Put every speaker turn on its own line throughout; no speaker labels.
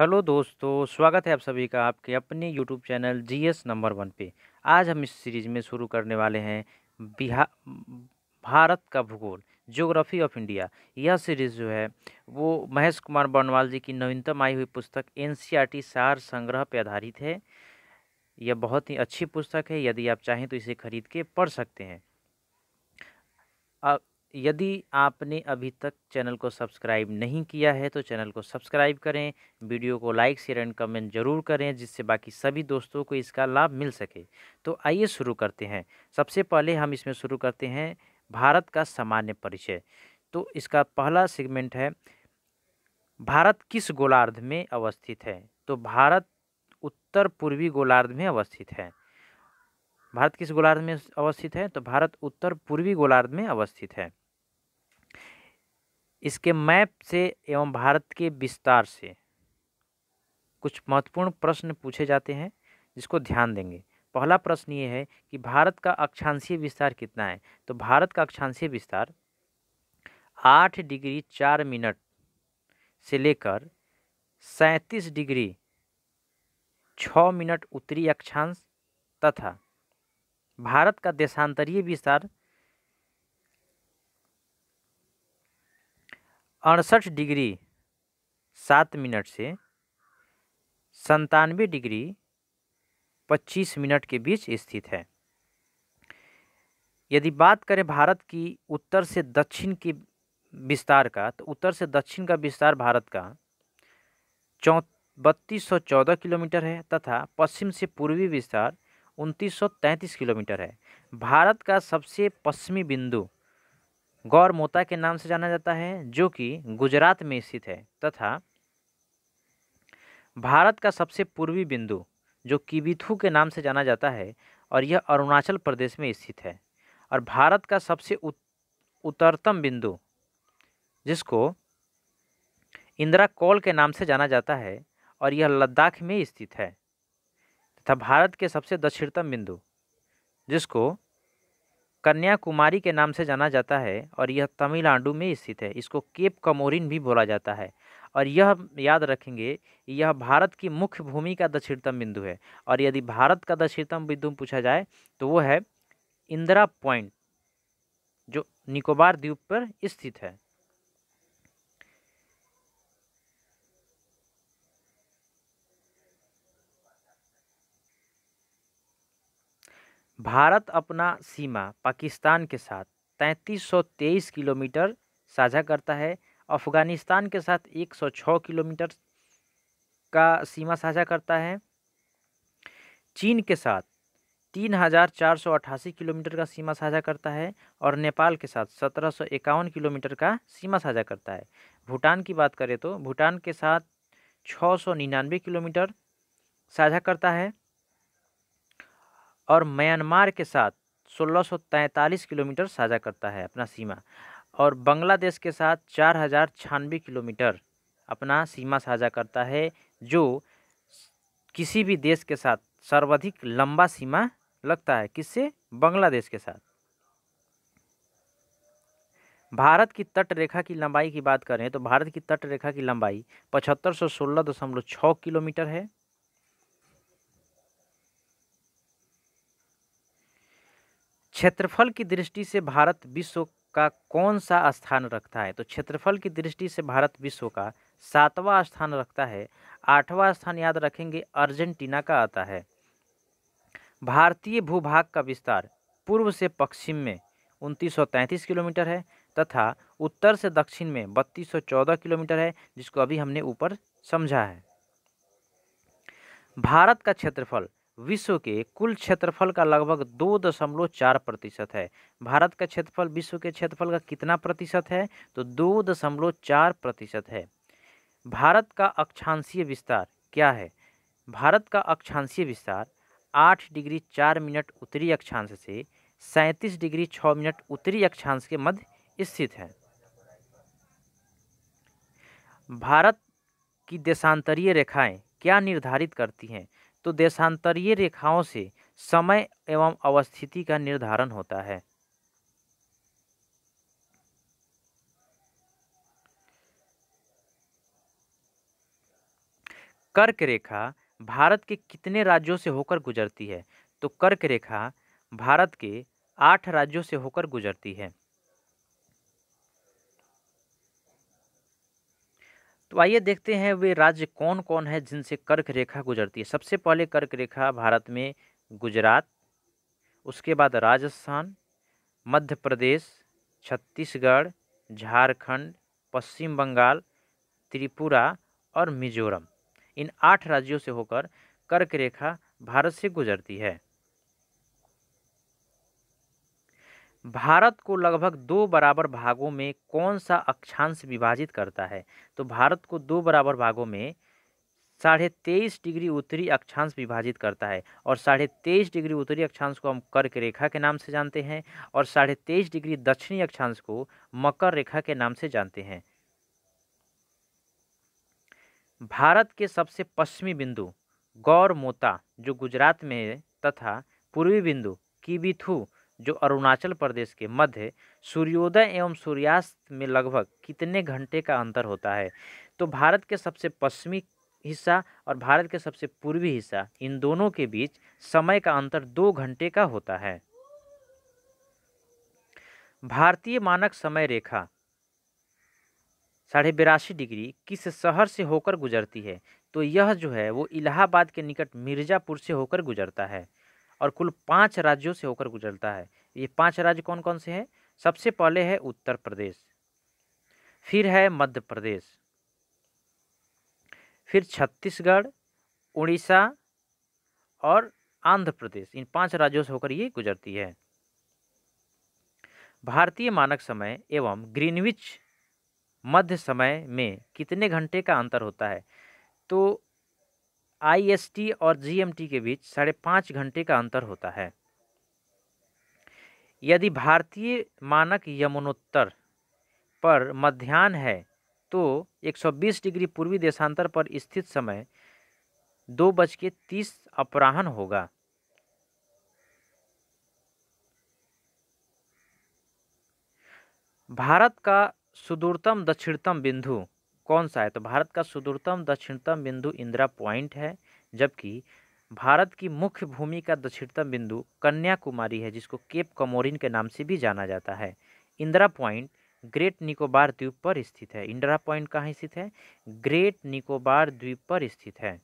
hello दोस्तों स्वागत है आप सभी का आपके अपने YouTube channel G S number one पे आज हम इस सीरीज़ में शुरू करने वाले हैं बिहार भारत का भूगोल ज्योग्राफी ऑफ इंडिया यह सीरीज़ जो है वो महेश कुमार बनवाल जी की नवीनतम आई हुई पुस्तक एन सी e सार संग्रह पर आधारित है यह बहुत ही अच्छी पुस्तक है यदि आप चाहें तो इसे खरीद के पढ़ सकते हैं यदि आपने अभी तक चैनल को सब्सक्राइब नहीं किया है तो चैनल को सब्सक्राइब करें वीडियो को लाइक शेयर एंड कमेंट जरूर करें जिससे बाकी सभी दोस्तों को इसका लाभ मिल सके तो आइए शुरू करते हैं सबसे पहले हम इसमें शुरू करते हैं भारत का सामान्य परिचय तो इसका पहला सेगमेंट है भारत किस गोलार्ध में अवस्थित है तो भारत उत्तर पूर्वी गोलार्ध में अवस्थित है भारत किस गोलार्ध में अवस्थित है तो भारत उत्तर पूर्वी गोलार्ध में अवस्थित है इसके मैप से एवं भारत के विस्तार से कुछ महत्वपूर्ण प्रश्न पूछे जाते हैं जिसको ध्यान देंगे पहला प्रश्न ये है कि भारत का अक्षांशीय विस्तार कितना है तो भारत का अक्षांशीय विस्तार आठ डिग्री चार मिनट से लेकर सैंतीस डिग्री छः मिनट उत्तरी अक्षांश तथा भारत का देशांतरीय विस्तार अड़सठ डिग्री सात मिनट से संतानवे डिग्री पच्चीस मिनट के बीच स्थित है यदि बात करें भारत की उत्तर से दक्षिण की विस्तार का तो उत्तर से दक्षिण का विस्तार भारत का चौ बत्तीस सौ चौदह किलोमीटर है तथा पश्चिम से पूर्वी विस्तार उनतीस सौ तैंतीस किलोमीटर है भारत का सबसे पश्चिमी बिंदु गौर मोता के नाम से जाना जाता है जो कि गुजरात में स्थित है तथा भारत का सबसे पूर्वी बिंदु जो किबिथू के नाम से जाना जाता है और यह अरुणाचल प्रदेश में स्थित है और भारत का सबसे उत्तरतम बिंदु जिसको इंदिरा कौल के नाम से जाना जाता है और यह लद्दाख में स्थित है तथा भारत के सबसे दक्षिणतम बिंदु जिसको कन्याकुमारी के नाम से जाना जाता है और यह तमिलनाडु में स्थित है इसको केप कमोरिन भी बोला जाता है और यह याद रखेंगे यह भारत की मुख्य भूमि का दक्षिणतम बिंदु है और यदि भारत का दक्षिणतम बिंदु पूछा जाए तो वो है इंदिरा पॉइंट जो निकोबार द्वीप पर स्थित है भारत अपना सीमा पाकिस्तान के साथ 3323 किलोमीटर साझा करता है अफ़गानिस्तान के साथ 106 किलोमीटर का सीमा साझा करता है चीन के साथ तीन हज़ार चार सौ अट्ठासी किलोमीटर का सीमा साझा करता है और नेपाल के साथ सत्रह सौ इक्यावन किलोमीटर का सीमा साझा करता है भूटान की बात करें तो भूटान के साथ छः सौ निन्यानवे किलोमीटर साझा करता है और म्यांमार के साथ 1643 किलोमीटर साझा करता है अपना सीमा और बांग्लादेश के साथ चार हज़ार छानबे किलोमीटर अपना सीमा साझा करता है जो किसी भी देश के साथ सर्वाधिक लंबा सीमा लगता है किससे बांग्लादेश के साथ भारत की तट रेखा की लंबाई की बात करें तो भारत की तट रेखा की लंबाई पचहत्तर सौ सोलह दशमलव छः किलोमीटर है क्षेत्रफल की दृष्टि से भारत विश्व का कौन सा स्थान रखता है तो क्षेत्रफल की दृष्टि से भारत विश्व का सातवां स्थान रखता है आठवां स्थान याद रखेंगे अर्जेंटीना का आता है भारतीय भूभाग का विस्तार पूर्व से पश्चिम में उनतीस किलोमीटर है तथा उत्तर से दक्षिण में बत्तीस किलोमीटर है जिसको अभी हमने ऊपर समझा है भारत का क्षेत्रफल विश्व के कुल क्षेत्रफल का लगभग दो दशमलव चार प्रतिशत है भारत का क्षेत्रफल विश्व के क्षेत्रफल का कितना प्रतिशत है तो दो दशमलव चार प्रतिशत है भारत का अक्षांशीय विस्तार क्या है भारत का अक्षांशीय विस्तार आठ डिग्री चार मिनट उत्तरी अक्षांश से सैंतीस डिग्री छः मिनट उत्तरी अक्षांश के मध्य स्थित है भारत की देशांतरीय रेखाएं क्या निर्धारित करती हैं तो देशांतरीय रेखाओं से समय एवं अवस्थिति का निर्धारण होता है कर्क रेखा भारत के कितने राज्यों से होकर गुजरती है तो कर्क रेखा भारत के आठ राज्यों से होकर गुजरती है तो आइए देखते हैं वे राज्य कौन कौन है जिनसे कर्क रेखा गुजरती है सबसे पहले कर्क रेखा भारत में गुजरात उसके बाद राजस्थान मध्य प्रदेश छत्तीसगढ़ झारखंड पश्चिम बंगाल त्रिपुरा और मिजोरम इन आठ राज्यों से होकर कर्क रेखा भारत से गुजरती है भारत को लगभग दो बराबर भागों में कौन सा अक्षांश विभाजित करता है तो भारत को दो बराबर भागों में साढ़े तेईस डिग्री उत्तरी अक्षांश विभाजित करता है और साढ़े तेईस डिग्री उत्तरी अक्षांश को हम कर्क रेखा के नाम से जानते हैं और साढ़े तेईस डिग्री दक्षिणी अक्षांश को मकर रेखा के नाम से जानते हैं भारत के सबसे पश्चिमी बिंदु गौर मोता जो गुजरात में है तथा पूर्वी बिंदु कीबीथू जो अरुणाचल प्रदेश के मध्य सूर्योदय एवं सूर्यास्त में लगभग कितने घंटे का अंतर होता है तो भारत के सबसे पश्चिमी हिस्सा और भारत के सबसे पूर्वी हिस्सा इन दोनों के बीच समय का अंतर दो घंटे का होता है भारतीय मानक समय रेखा साढ़े बिरासी डिग्री किस शहर से होकर गुजरती है तो यह जो है वो इलाहाबाद के निकट मिर्ज़ापुर से होकर गुजरता है और कुल पाँच राज्यों से होकर गुजरता है ये पाँच राज्य कौन कौन से हैं सबसे पहले है उत्तर प्रदेश फिर है मध्य प्रदेश फिर छत्तीसगढ़ उड़ीसा और आंध्र प्रदेश इन पांच राज्यों से होकर ये गुजरती है भारतीय मानक समय एवं ग्रीनविच मध्य समय में कितने घंटे का अंतर होता है तो आई और जीएमटी के बीच साढ़े पाँच घंटे का अंतर होता है यदि भारतीय मानक यमुनोत्तर पर मध्यान्ह है तो 120 डिग्री पूर्वी देशांतर पर स्थित समय दो बज के तीस अपराहन होगा भारत का सुदूरतम दक्षिणतम बिंदु कौन सा है तो भारत का सुदूरतम दक्षिणतम बिंदु इंदिरा पॉइंट है जबकि भारत की मुख्य भूमि का दक्षिणतम बिंदु कन्याकुमारी है जिसको केप कमोरिन के नाम से भी जाना जाता है इंदिरा पॉइंट ग्रेट निकोबार द्वीप पर स्थित है इंदिरा पॉइंट कहाँ स्थित है ग्रेट निकोबार द्वीप पर स्थित है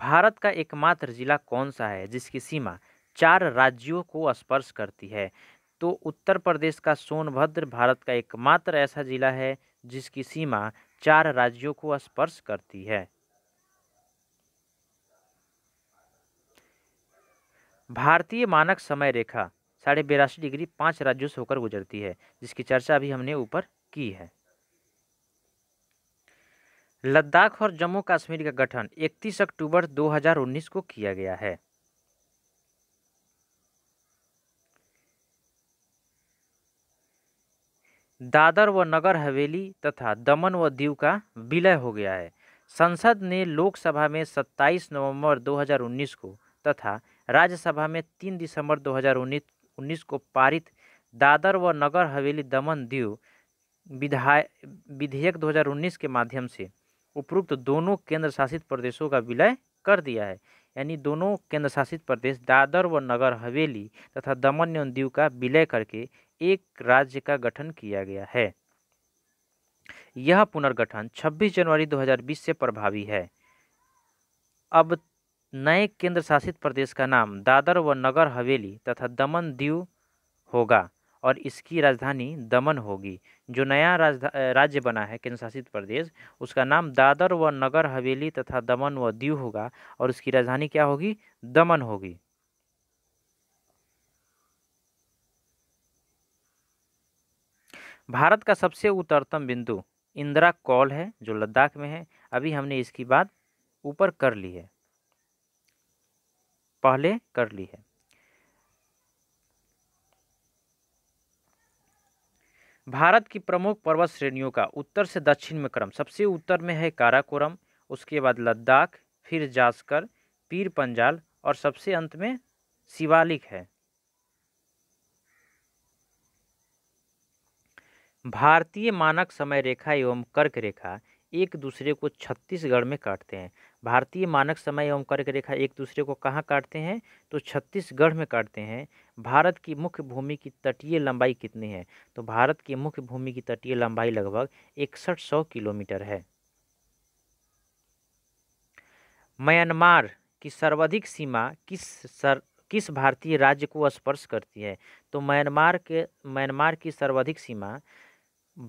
भारत का एकमात्र जिला कौन सा है जिसकी सीमा चार राज्यों को स्पर्श करती है तो उत्तर प्रदेश का सोनभद्र भारत का एकमात्र ऐसा जिला है जिसकी सीमा चार राज्यों को स्पर्श करती है भारतीय मानक समय रेखा साढ़े बिरासी डिग्री पांच राज्यों से होकर गुजरती है जिसकी चर्चा अभी हमने ऊपर की है लद्दाख और जम्मू कश्मीर का गठन 31 अक्टूबर 2019 को किया गया है दादर व नगर हवेली तथा दमन व दीव का विलय हो गया है संसद ने लोकसभा में 27 नवंबर 2019 को तथा राज्यसभा में 3 दिसंबर 2019 को पारित दादर व नगर हवेली दमन दीव विधाय विधेयक 2019 के माध्यम से उपरोक्त दोनों केंद्र शासित प्रदेशों का विलय कर दिया है यानी दोनों केंद्र शासित प्रदेश दादर व नगर हवेली तथा दमन एवं दीव का विलय करके एक राज्य का गठन किया गया है यह पुनर्गठन 26 जनवरी 2020 से प्रभावी है अब नए केंद्र शासित प्रदेश का नाम दादर व नगर हवेली तथा दमन दीव होगा और इसकी राजधानी दमन होगी जो नया राज्य बना है केंद्र शासित प्रदेश उसका नाम दादर व नगर हवेली तथा दमन व दीव होगा और उसकी राजधानी क्या होगी दमन होगी भारत का सबसे उत्तरतम बिंदु इंदिरा कॉल है जो लद्दाख में है अभी हमने इसकी बात ऊपर कर ली है पहले कर ली है भारत की प्रमुख पर्वत श्रेणियों का उत्तर से दक्षिण में क्रम सबसे उत्तर में है काराकोरम उसके बाद लद्दाख फिर जास्कर पीर पंजाल और सबसे अंत में शिवालिक है भारतीय मानक समय रेखा एवं कर्क रेखा एक दूसरे को छत्तीसगढ़ में काटते हैं भारतीय मानक समय एवं कर्क रेखा एक दूसरे को कहाँ काटते हैं तो छत्तीसगढ़ में काटते हैं भारत की मुख्य भूमि की तटीय लंबाई कितनी है तो भारत की मुख्य भूमि की तटीय लंबाई लगभग इकसठ सौ किलोमीटर है म्यांमार की सर्वाधिक सीमा किस सर किस भारतीय राज्य को स्पर्श करती है तो म्यांमार के म्यांमार की सर्वाधिक सीमा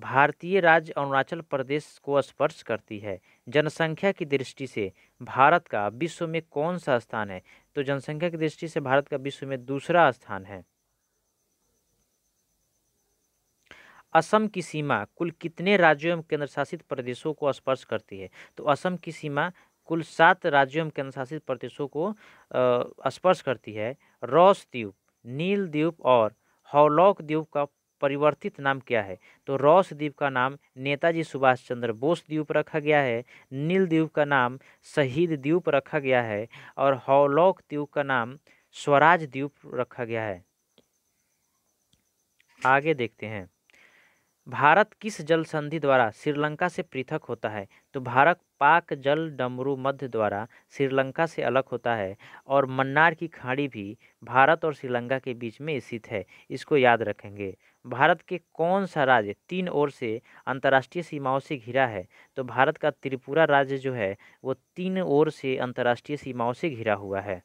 भारतीय राज्य अरुणाचल प्रदेश को स्पर्श करती है जनसंख्या की दृष्टि से भारत का विश्व में कौन सा स्थान है तो जनसंख्या की दृष्टि से भारत का विश्व में दूसरा स्थान है असम की सीमा कुल कितने राज्यों एवं केंद्रशासित प्रदेशों को स्पर्श करती है तो असम की सीमा कुल सात राज्यों एवं केंद्रशासित प्रदेशों को स्पर्श करती है रॉस द्वीप नील द्वीप और हौलौक द्वीप का परिवर्तित नाम क्या है तो रॉस द्वीप का नाम नेताजी सुभाष चंद्र बोस द्वीप रखा गया है नील द्वीप का नाम शहीद द्वीप रखा गया है और हौलौक द्वीप का नाम स्वराज द्वीप रखा गया है आगे देखते हैं भारत किस जल संधि द्वारा श्रीलंका से पृथक होता है तो भारत पाक जल डमरू मध्य द्वारा श्रीलंका से अलग होता है और मन्नार की खाड़ी भी भारत और श्रीलंका के बीच में स्थित है इसको याद रखेंगे भारत के कौन सा राज्य तीन ओर से अंतर्राष्ट्रीय सीमाओं से घिरा है तो भारत का त्रिपुरा राज्य जो है वो तीन ओर से अंतर्राष्ट्रीय सीमाओं से घिरा हुआ है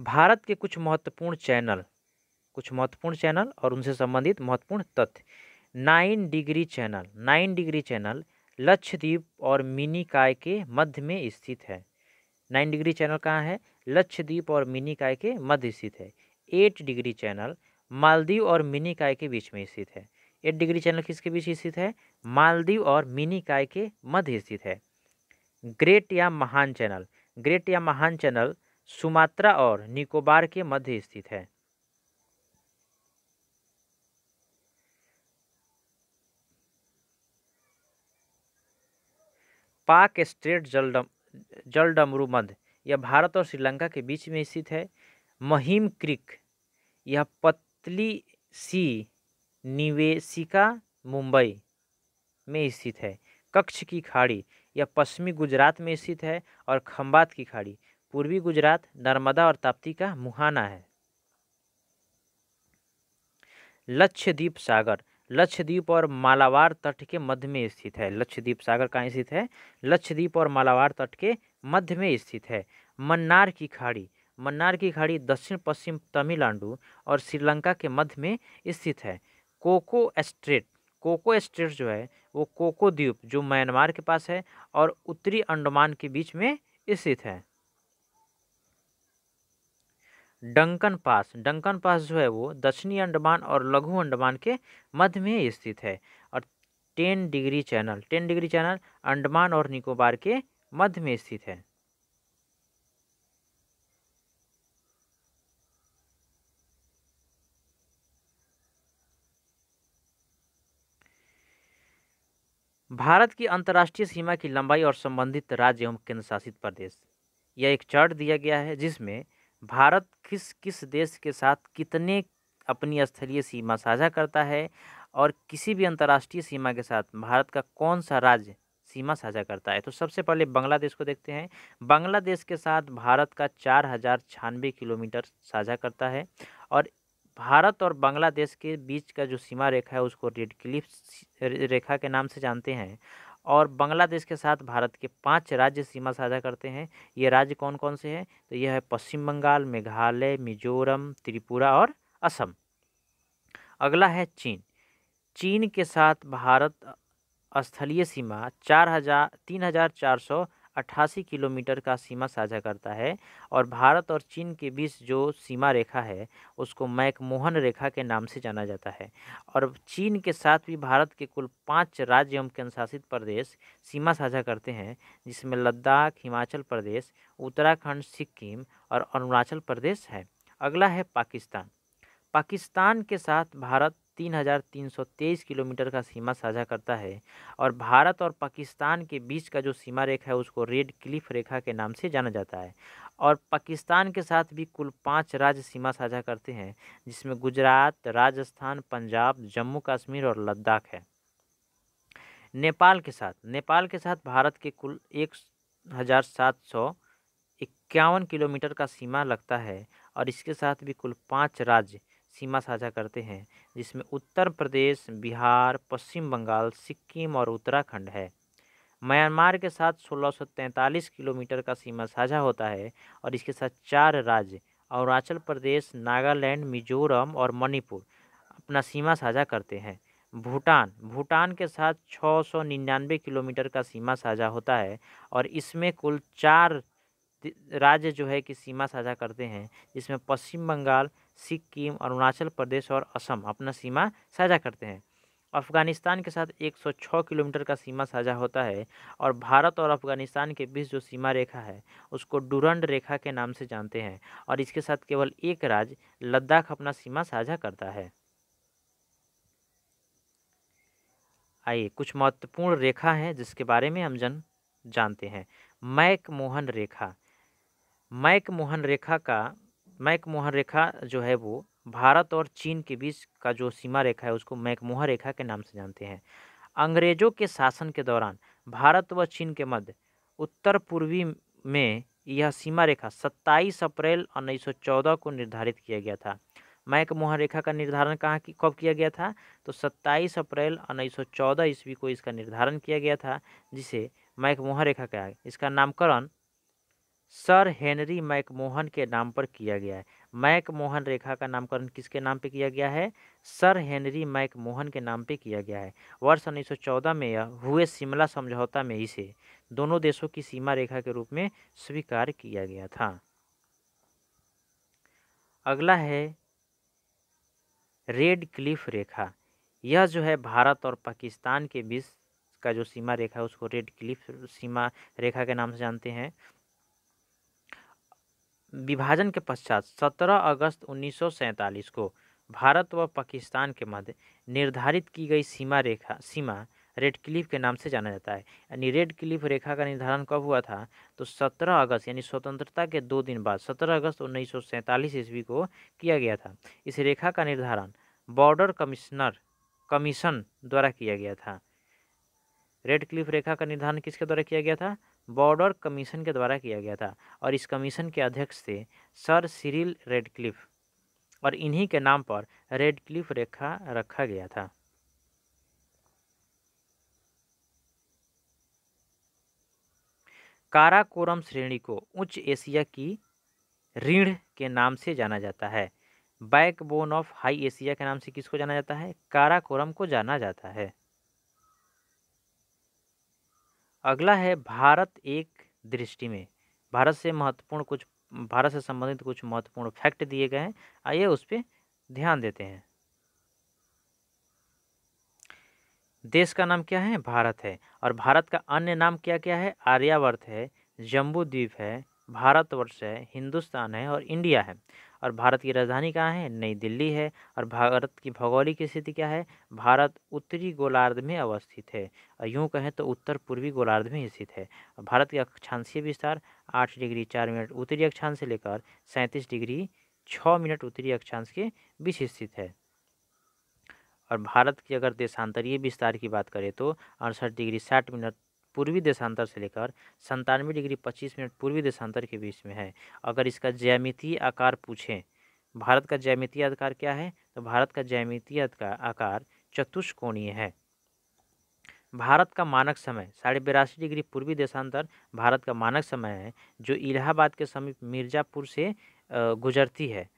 भारत के कुछ महत्वपूर्ण चैनल कुछ महत्वपूर्ण चैनल और उनसे संबंधित महत्वपूर्ण तथ्य nine degree channel nine degree channel Lakshadweep और मिनीकाय के मध्य में स्थित है नाइन डिग्री चैनल कहाँ है लक्षद्वीप और मिनीकाय के मध्य स्थित है एट डिग्री चैनल मालदीव और मिनीकाय के बीच में स्थित है एट डिग्री चैनल किसके बीच स्थित है मालदीव और मिनीकाय के मध्य स्थित है ग्रेट या महान चैनल ग्रेट या महान चैनल सुमात्रा और निकोबार के मध्य स्थित है पाक स्ट्रेट जलडम जलडमरू मध्य यह भारत और श्रीलंका के बीच में स्थित है महीम क्रिक यह पतली सी निवेशिका मुंबई में स्थित है कक्ष की खाड़ी यह पश्चिमी गुजरात में स्थित है और खम्बात की खाड़ी पूर्वी गुजरात नर्मदा और ताप्ती का मुहाना है लक्षद्वीप सागर लक्षद्वीप और मालावार तट के मध्य में स्थित है लक्षद्वीप सागर कहाँ स्थित है लक्षद्वीप और मालावार तट के मध्य में स्थित है मन्नार की खाड़ी मन्नार की खाड़ी दक्षिण पश्चिम तमिलनाडु और श्रीलंका के मध्य में स्थित है कोको स्ट्रेट कोको एस्ट्रेट जो है वो कोको द्वीप जो म्यांमार के पास है और उत्तरी अंडमान के बीच में स्थित है डंकन पास डंकन पास जो है वो दक्षिणी अंडमान और लघु अंडमान के मध्य में स्थित है और ten degree channel ten degree channel Andaman और निकोबार के मध्य में स्थित है भारत की अंतर्राष्ट्रीय सीमा की लंबाई और संबंधित राज्य एवं केंद्रशासित प्रदेश यह एक चार्ट दिया गया है जिसमें भारत किस किस देश के साथ कितने अपनी स्थलीय सीमा साझा करता है और किसी भी अंतर्राष्ट्रीय सीमा के साथ भारत का कौन सा राज्य सीमा साझा करता है तो सबसे पहले बांग्लादेश को देखते हैं बांग्लादेश के साथ भारत का चार हज़ार छियानवे किलोमीटर साझा करता है और भारत और बांग्लादेश के बीच का जो सीमा रेखा है उसको रेड क्लिफ रेखा के नाम से जानते हैं और बांग्लादेश के साथ भारत के पांच राज्य सीमा साझा करते हैं ये राज्य कौन कौन से हैं तो यह है पश्चिम बंगाल मेघालय मिजोरम त्रिपुरा और असम अगला है चीन चीन के साथ भारत स्थलीय सीमा चार हजार तीन हजार चार सौ अट्ठासी किलोमीटर का सीमा साझा करता है और भारत और चीन के बीच जो सीमा रेखा है उसको मैकमोहन रेखा के नाम से जाना जाता है और चीन के साथ भी भारत के कुल पाँच राज्य एवं केंद्रशासित प्रदेश सीमा साझा करते हैं जिसमें लद्दाख हिमाचल प्रदेश उत्तराखंड सिक्किम और अरुणाचल प्रदेश है अगला है पाकिस्तान पाकिस्तान के साथ भारत 3,323 किलोमीटर का सीमा साझा करता है और भारत और पाकिस्तान के बीच का जो सीमा रेखा है उसको रेड क्लिफ रेखा के नाम से जाना जाता है और पाकिस्तान के साथ भी कुल पाँच राज्य सीमा साझा करते हैं जिसमें गुजरात राजस्थान पंजाब जम्मू कश्मीर और लद्दाख है नेपाल के साथ नेपाल के साथ भारत के कुल एक हज़ार सात सौ इक्यावन किलोमीटर का सीमा लगता है और इसके साथ भी कुल पाँच राज्य सीमा साझा करते हैं जिसमें उत्तर प्रदेश बिहार पश्चिम बंगाल सिक्किम और उत्तराखंड है म्यांमार के साथ 1643 किलोमीटर का सीमा साझा होता है और इसके साथ चार राज्य अरुणाचल प्रदेश नागालैंड मिजोरम और मणिपुर अपना सीमा साझा करते हैं भूटान भूटान के साथ 699 किलोमीटर का सीमा साझा होता है और इसमें कुल चार राज्य जो है कि सीमा साझा करते हैं जिसमें पश्चिम बंगाल सिक्किम अरुणाचल प्रदेश और असम अपना सीमा साझा करते हैं अफ़गानिस्तान के साथ 106 किलोमीटर का सीमा साझा होता है और भारत और अफ़गानिस्तान के बीच जो सीमा रेखा है उसको डुरंड रेखा के नाम से जानते हैं और इसके साथ केवल एक राज्य लद्दाख अपना सीमा साझा करता है आइए कुछ महत्वपूर्ण रेखा हैं जिसके बारे में हम जन जानते हैं मैक मोहन रेखा मैक मोहन रेखा का मैकमोहर रेखा जो है वो भारत और चीन के बीच का जो सीमा रेखा है उसको मैकमोहर रेखा के नाम से जानते हैं अंग्रेजों के शासन के दौरान भारत व चीन के मध्य उत्तर पूर्वी में यह सीमा रेखा 27 अप्रैल 1914 को निर्धारित किया गया था मैकमोहन रेखा का निर्धारण कहाँ की कब किया गया था तो 27 अप्रैल 1914 ईस्वी को इसका निर्धारण किया गया था जिसे मैकमोहन रेखा कहा इसका नामकरण सर हेनरी मैकमोहन के नाम पर किया गया है मैकमोहन रेखा का नामकरण किसके नाम पे किया गया है सर हेनरी मैकमोहन के नाम पे किया गया है वर्ष 1914 में यह हुए शिमला समझौता में इसे दोनों देशों की सीमा रेखा के रूप में स्वीकार किया गया था अगला है रेड क्लिफ रेखा यह जो है भारत और पाकिस्तान के बीच का जो सीमा रेखा है उसको रेड क्लिफ सीमा रेखा के नाम से जानते हैं विभाजन के पश्चात 17 अगस्त उन्नीस को भारत व पाकिस्तान के मध्य निर्धारित की गई सीमा रेखा सीमा रेड क्लिफ के नाम से जाना जाता है यानी रेड क्लिफ रेखा का निर्धारण कब हुआ था तो 17 अगस्त यानी स्वतंत्रता के दो दिन बाद 17 अगस्त उन्नीस ईस्वी को किया गया था इस रेखा का निर्धारण बॉर्डर कमिश्नर कमीशन द्वारा किया गया था रेड क्लिफ रेखा का निर्धारण किसके द्वारा किया गया था बॉर्डर कमीशन के द्वारा किया गया था और इस कमीशन के अध्यक्ष थे सर सिरिल रेडक्लिफ और इन्हीं के नाम पर रेडक्लिफ रेखा रखा गया था काराकोरम श्रेणी को उच्च एशिया की रीढ़ के नाम से जाना जाता है बैकबोन ऑफ हाई एशिया के नाम से किसको जाना जाता है काराकोरम को जाना जाता है अगला है भारत एक दृष्टि में भारत से महत्वपूर्ण कुछ भारत से संबंधित कुछ महत्वपूर्ण फैक्ट दिए गए हैं आइए उस पर ध्यान देते हैं देश का नाम क्या है भारत है और भारत का अन्य नाम क्या क्या है आर्यावर्त है जम्बू द्वीप है भारतवर्ष है हिंदुस्तान है और इंडिया है और भारत की राजधानी कहाँ है नई दिल्ली है और भारत की भौगोलिक स्थिति क्या है भारत उत्तरी गोलार्ध में अवस्थित है और यूँ कहें तो उत्तर पूर्वी गोलार्ध में स्थित है भारत का अक्षांशीय विस्तार आठ डिग्री चार मिनट उत्तरी अक्षांश से लेकर सैंतीस डिग्री छः मिनट उत्तरी अक्षांश के बीच स्थित है और भारत की अगर देशांतरीय विस्तार की बात करें तो अड़सठ डिग्री साठ मिनट पूर्वी देशांतर से लेकर संतानवे डिग्री पच्चीस मिनट पूर्वी देशांतर के बीच में है अगर इसका ज्यामितीय आकार पूछें भारत का ज्यामितीय आकार क्या है तो भारत का ज्यामितीय आकार चतुष्कोणीय है भारत का मानक समय साढ़े बिरासी डिग्री पूर्वी देशांतर भारत का मानक समय है जो इलाहाबाद के समीप मिर्ज़ापुर से गुजरती है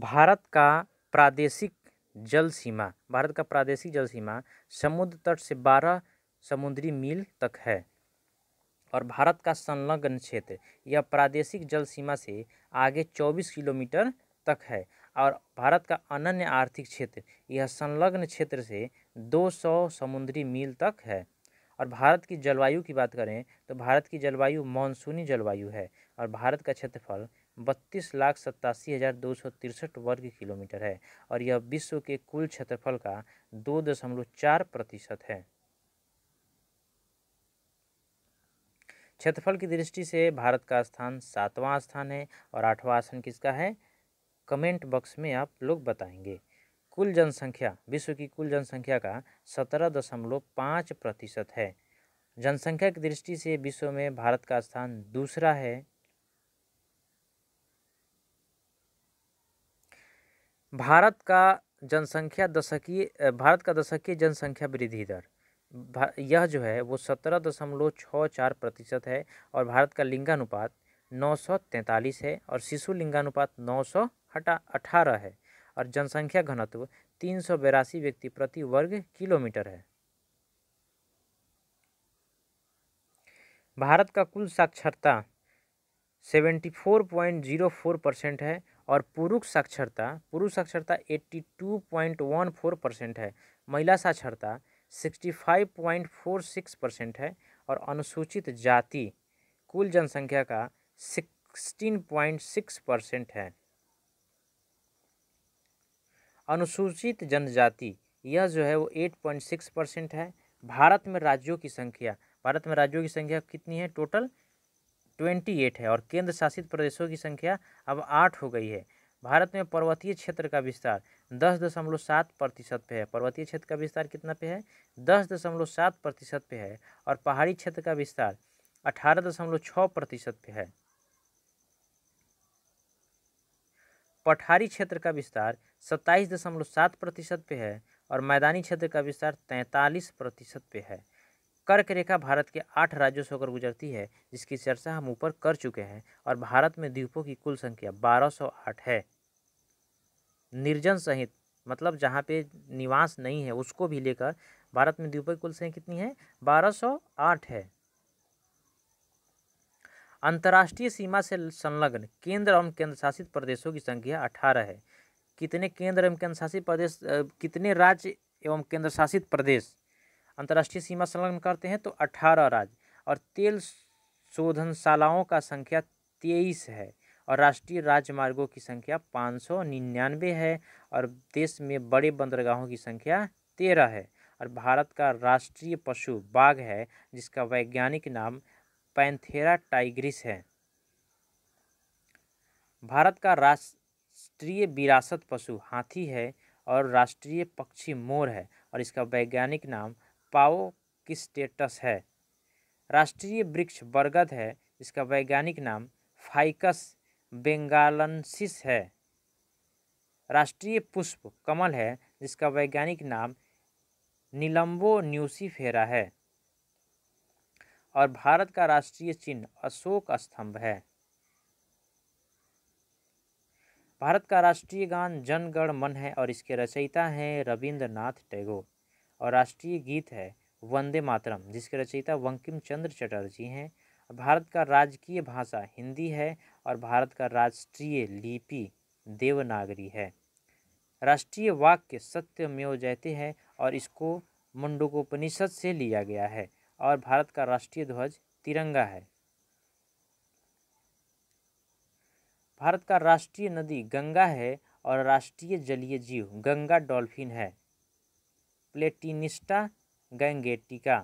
भारत का प्रादेशिक जल सीमा भारत का प्रादेशिक जल सीमा समुद्र तट से बारह समुद्री मील तक है और भारत का संलग्न क्षेत्र यह प्रादेशिक जल सीमा से आगे चौबीस किलोमीटर तक है और भारत का अनन्य आर्थिक क्षेत्र यह संलग्न क्षेत्र से 200 समुद्री मील तक है और भारत की जलवायु की बात करें तो भारत की जलवायु मानसूनी जलवायु है और भारत का क्षेत्रफल बत्तीस लाख सत्तासी हज़ार दो सौ तिरसठ वर्ग किलोमीटर है और यह विश्व के कुल क्षेत्रफल का दो दशमलव चार प्रतिशत है क्षेत्रफल की दृष्टि से भारत का स्थान सातवां स्थान है और आठवां स्थान किसका है कमेंट बॉक्स में आप लोग बताएंगे कुल जनसंख्या विश्व की कुल जनसंख्या का सत्रह दशमलव पाँच प्रतिशत है जनसंख्या की दृष्टि से विश्व में भारत का स्थान दूसरा है भारत का जनसंख्या दशकीय भारत का दशकीय जनसंख्या वृद्धि दर यह जो है वो सत्रह दशमलव छः चार प्रतिशत है और भारत का लिंगानुपात नौ सौ तैंतालीस है और शिशु लिंगानुपात नौ सौ हटा अठारह है और जनसंख्या घनत्व तीन सौ बेरासी व्यक्ति प्रति वर्ग किलोमीटर है भारत का कुल साक्षरता seventy four point zero four percent है और पुरुष साक्षरता पुरुष साक्षरता eighty two point one four percent है महिला साक्षरता sixty five point four six percent है और अनुसूचित जाति कुल जनसंख्या का सिक्सटीन पॉइंट सिक्स परसेंट है अनुसूचित जनजाति यह जो है वो एट पॉइंट सिक्स परसेंट है भारत में राज्यों की संख्या भारत में राज्यों की संख्या कितनी है टोटल ट्वेंटी एट है और केंद्र शासित प्रदेशों की संख्या अब आठ हो गई है भारत में पर्वतीय क्षेत्र का विस्तार दस दशमलव सात प्रतिशत पे है पर्वतीय क्षेत्र का विस्तार कितना पे है दस दशमलव सात प्रतिशत पे है और पहाड़ी क्षेत्र का विस्तार अठारह दशमलव छः प्रतिशत पे है पठारी क्षेत्र का विस्तार सत्ताईस दशमलव सात प्रतिशत पे है और मैदानी क्षेत्र का विस्तार तैंतालीस प्रतिशत पे है कर्क रेखा भारत के आठ राज्यों से होकर गुजरती है जिसकी चर्चा हम ऊपर कर चुके हैं और भारत में द्वीपों की कुल संख्या 1208 है निर्जन सहित मतलब जहाँ पे निवास नहीं है उसको भी लेकर भारत में द्वीपों की कुल संख्या कितनी है 1208 है अंतर्राष्ट्रीय सीमा से संलग्न केंद्र एवं केंद्र शासित प्रदेशों की संख्या अठारह है कितने केंद्र एवं केंद्र शासित प्रदेश कितने राज्य एवं केंद्र शासित प्रदेश अंतर्राष्ट्रीय सीमा संलग्न करते हैं तो अठारह राज्य और तेल शोधनशालाओं का संख्या तेईस है और राष्ट्रीय राजमार्गों की संख्या पाँच सौ निन्यानवे है और देश में बड़े बंदरगाहों की संख्या तेरह है और भारत का राष्ट्रीय पशु बाघ है जिसका वैज्ञानिक नाम पैंथेरा टाइग्रिस है भारत का राष्ट्रीय विरासत पशु हाथी है और राष्ट्रीय पक्षी मोर है और इसका वैज्ञानिक नाम पाओ की स्टेटस है राष्ट्रीय वृक्ष बरगद है इसका वैज्ञानिक नाम फाइकस बेंगालसिस है राष्ट्रीय पुष्प कमल है जिसका वैज्ञानिक नाम नीलम्बो न्यूसीफेरा है और भारत का राष्ट्रीय चिन्ह अशोक स्तंभ है भारत का राष्ट्रीय गान जनगण मन है और इसके रचयिता हैं रविंद्रनाथ टैगोर और राष्ट्रीय गीत है वंदे मातरम जिसके रचयिता वंकिम चंद्र चटर्जी हैं भारत का राजकीय भाषा हिंदी है और भारत का राष्ट्रीय लिपि देवनागरी है राष्ट्रीय वाक्य सत्यमेव जयते हैं और इसको मुंडकोपनिषद से लिया गया है और भारत का राष्ट्रीय ध्वज तिरंगा है भारत का राष्ट्रीय नदी गंगा है और राष्ट्रीय जलीय जीव गंगा डॉल्फिन है प्लेटिनिस्टा गैंगेटिका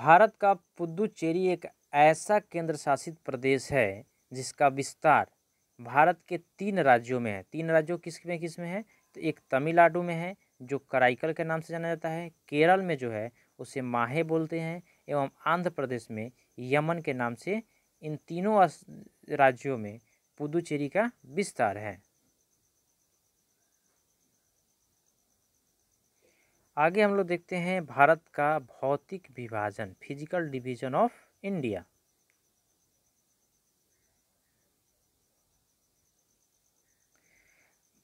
भारत का पुदुचेरी एक ऐसा केंद्र शासित प्रदेश है जिसका विस्तार भारत के तीन राज्यों में है तीन राज्यों किस में किस में है तो एक तमिलनाडु में है जो कराइकल के नाम से जाना जाता है केरल में जो है उसे माहे बोलते हैं एवं आंध्र प्रदेश में यमन के नाम से इन तीनों राज्यों में पुदुचेरी का विस्तार है आगे हम लोग देखते हैं भारत का भौतिक विभाजन फिजिकल डिवीजन ऑफ इंडिया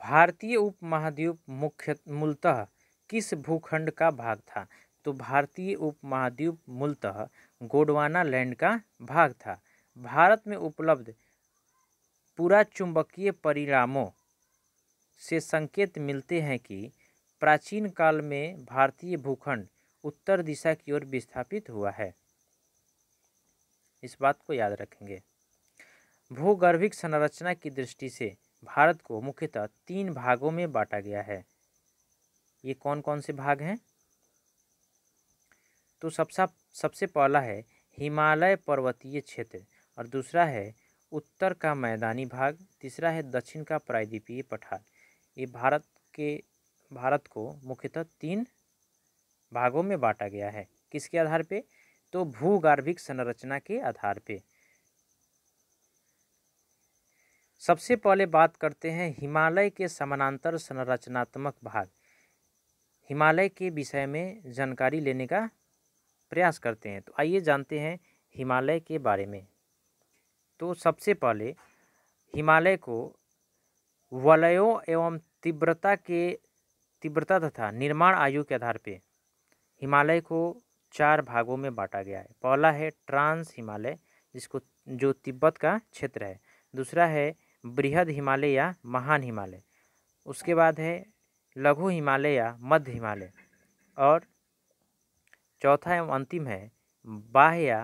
भारतीय उपमहाद्वीप मुख्य मूलतः किस भूखंड का भाग था तो भारतीय उपमहाद्वीप मूलतः गोडवाना लैंड का भाग था भारत में उपलब्ध पूरा चुंबकीय परिणामों से संकेत मिलते हैं कि प्राचीन काल में भारतीय भूखंड उत्तर दिशा की ओर विस्थापित हुआ है इस बात को याद रखेंगे भूगर्भिक संरचना की दृष्टि से भारत को मुख्यतः तीन भागों में बांटा गया है ये कौन कौन से भाग हैं तो सबसे सबसे पहला है हिमालय पर्वतीय क्षेत्र और दूसरा है उत्तर का मैदानी भाग तीसरा है दक्षिण का प्रायद्वीपीय पठार ये भारत के भारत को मुख्यतः तीन भागों में बांटा गया है किसके आधार पे तो भूगर्भिक संरचना के आधार पे सबसे पहले बात करते हैं हिमालय के समानांतर संरचनात्मक भाग हिमालय के विषय में जानकारी लेने का प्रयास करते हैं तो आइए जानते हैं हिमालय के बारे में तो सबसे पहले हिमालय को वलयों एवं तीव्रता के तीव्रता तथा निर्माण आयु के आधार पर हिमालय को चार भागों में बांटा गया है पहला है ट्रांस हिमालय जिसको जो तिब्बत का क्षेत्र है दूसरा है बृहद हिमालय या महान हिमालय उसके बाद है लघु हिमालय या मध्य हिमालय और चौथा एवं अंतिम है बाह्य या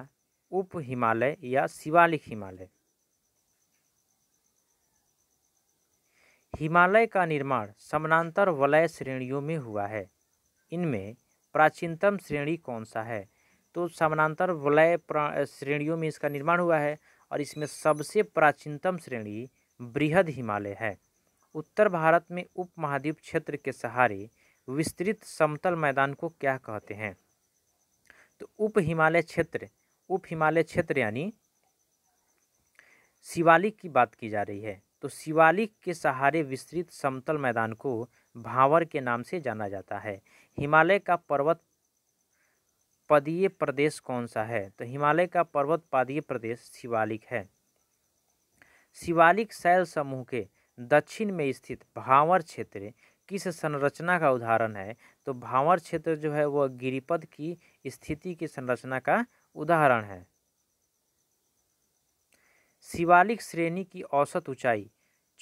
उप हिमालय या शिवालिक हिमालय हिमालय का निर्माण समानांतर वलय श्रेणियों में हुआ है इनमें प्राचीनतम श्रेणी कौन सा है तो समानांतर वलय श्रेणियों में इसका निर्माण हुआ है और इसमें सबसे प्राचीनतम श्रेणी बृहद हिमालय है उत्तर भारत में उपमहाद्वीप क्षेत्र के सहारे विस्तृत समतल मैदान को क्या कहते हैं तो उप हिमालय क्षेत्र उप हिमालय क्षेत्र यानी शिवालिक की बात की जा रही है तो शिवालिक के सहारे विस्तृत समतल मैदान को भावर के नाम से जाना जाता है हिमालय का पर्वत पदीय प्रदेश कौन सा है तो हिमालय का पर्वत पादीय प्रदेश शिवालिक है शिवालिक शैल समूह के दक्षिण में स्थित भावर क्षेत्र किस संरचना का उदाहरण है तो भावर क्षेत्र जो है वह गिरिपद की स्थिति की संरचना का उदाहरण है शिवालिक श्रेणी की औसत ऊंचाई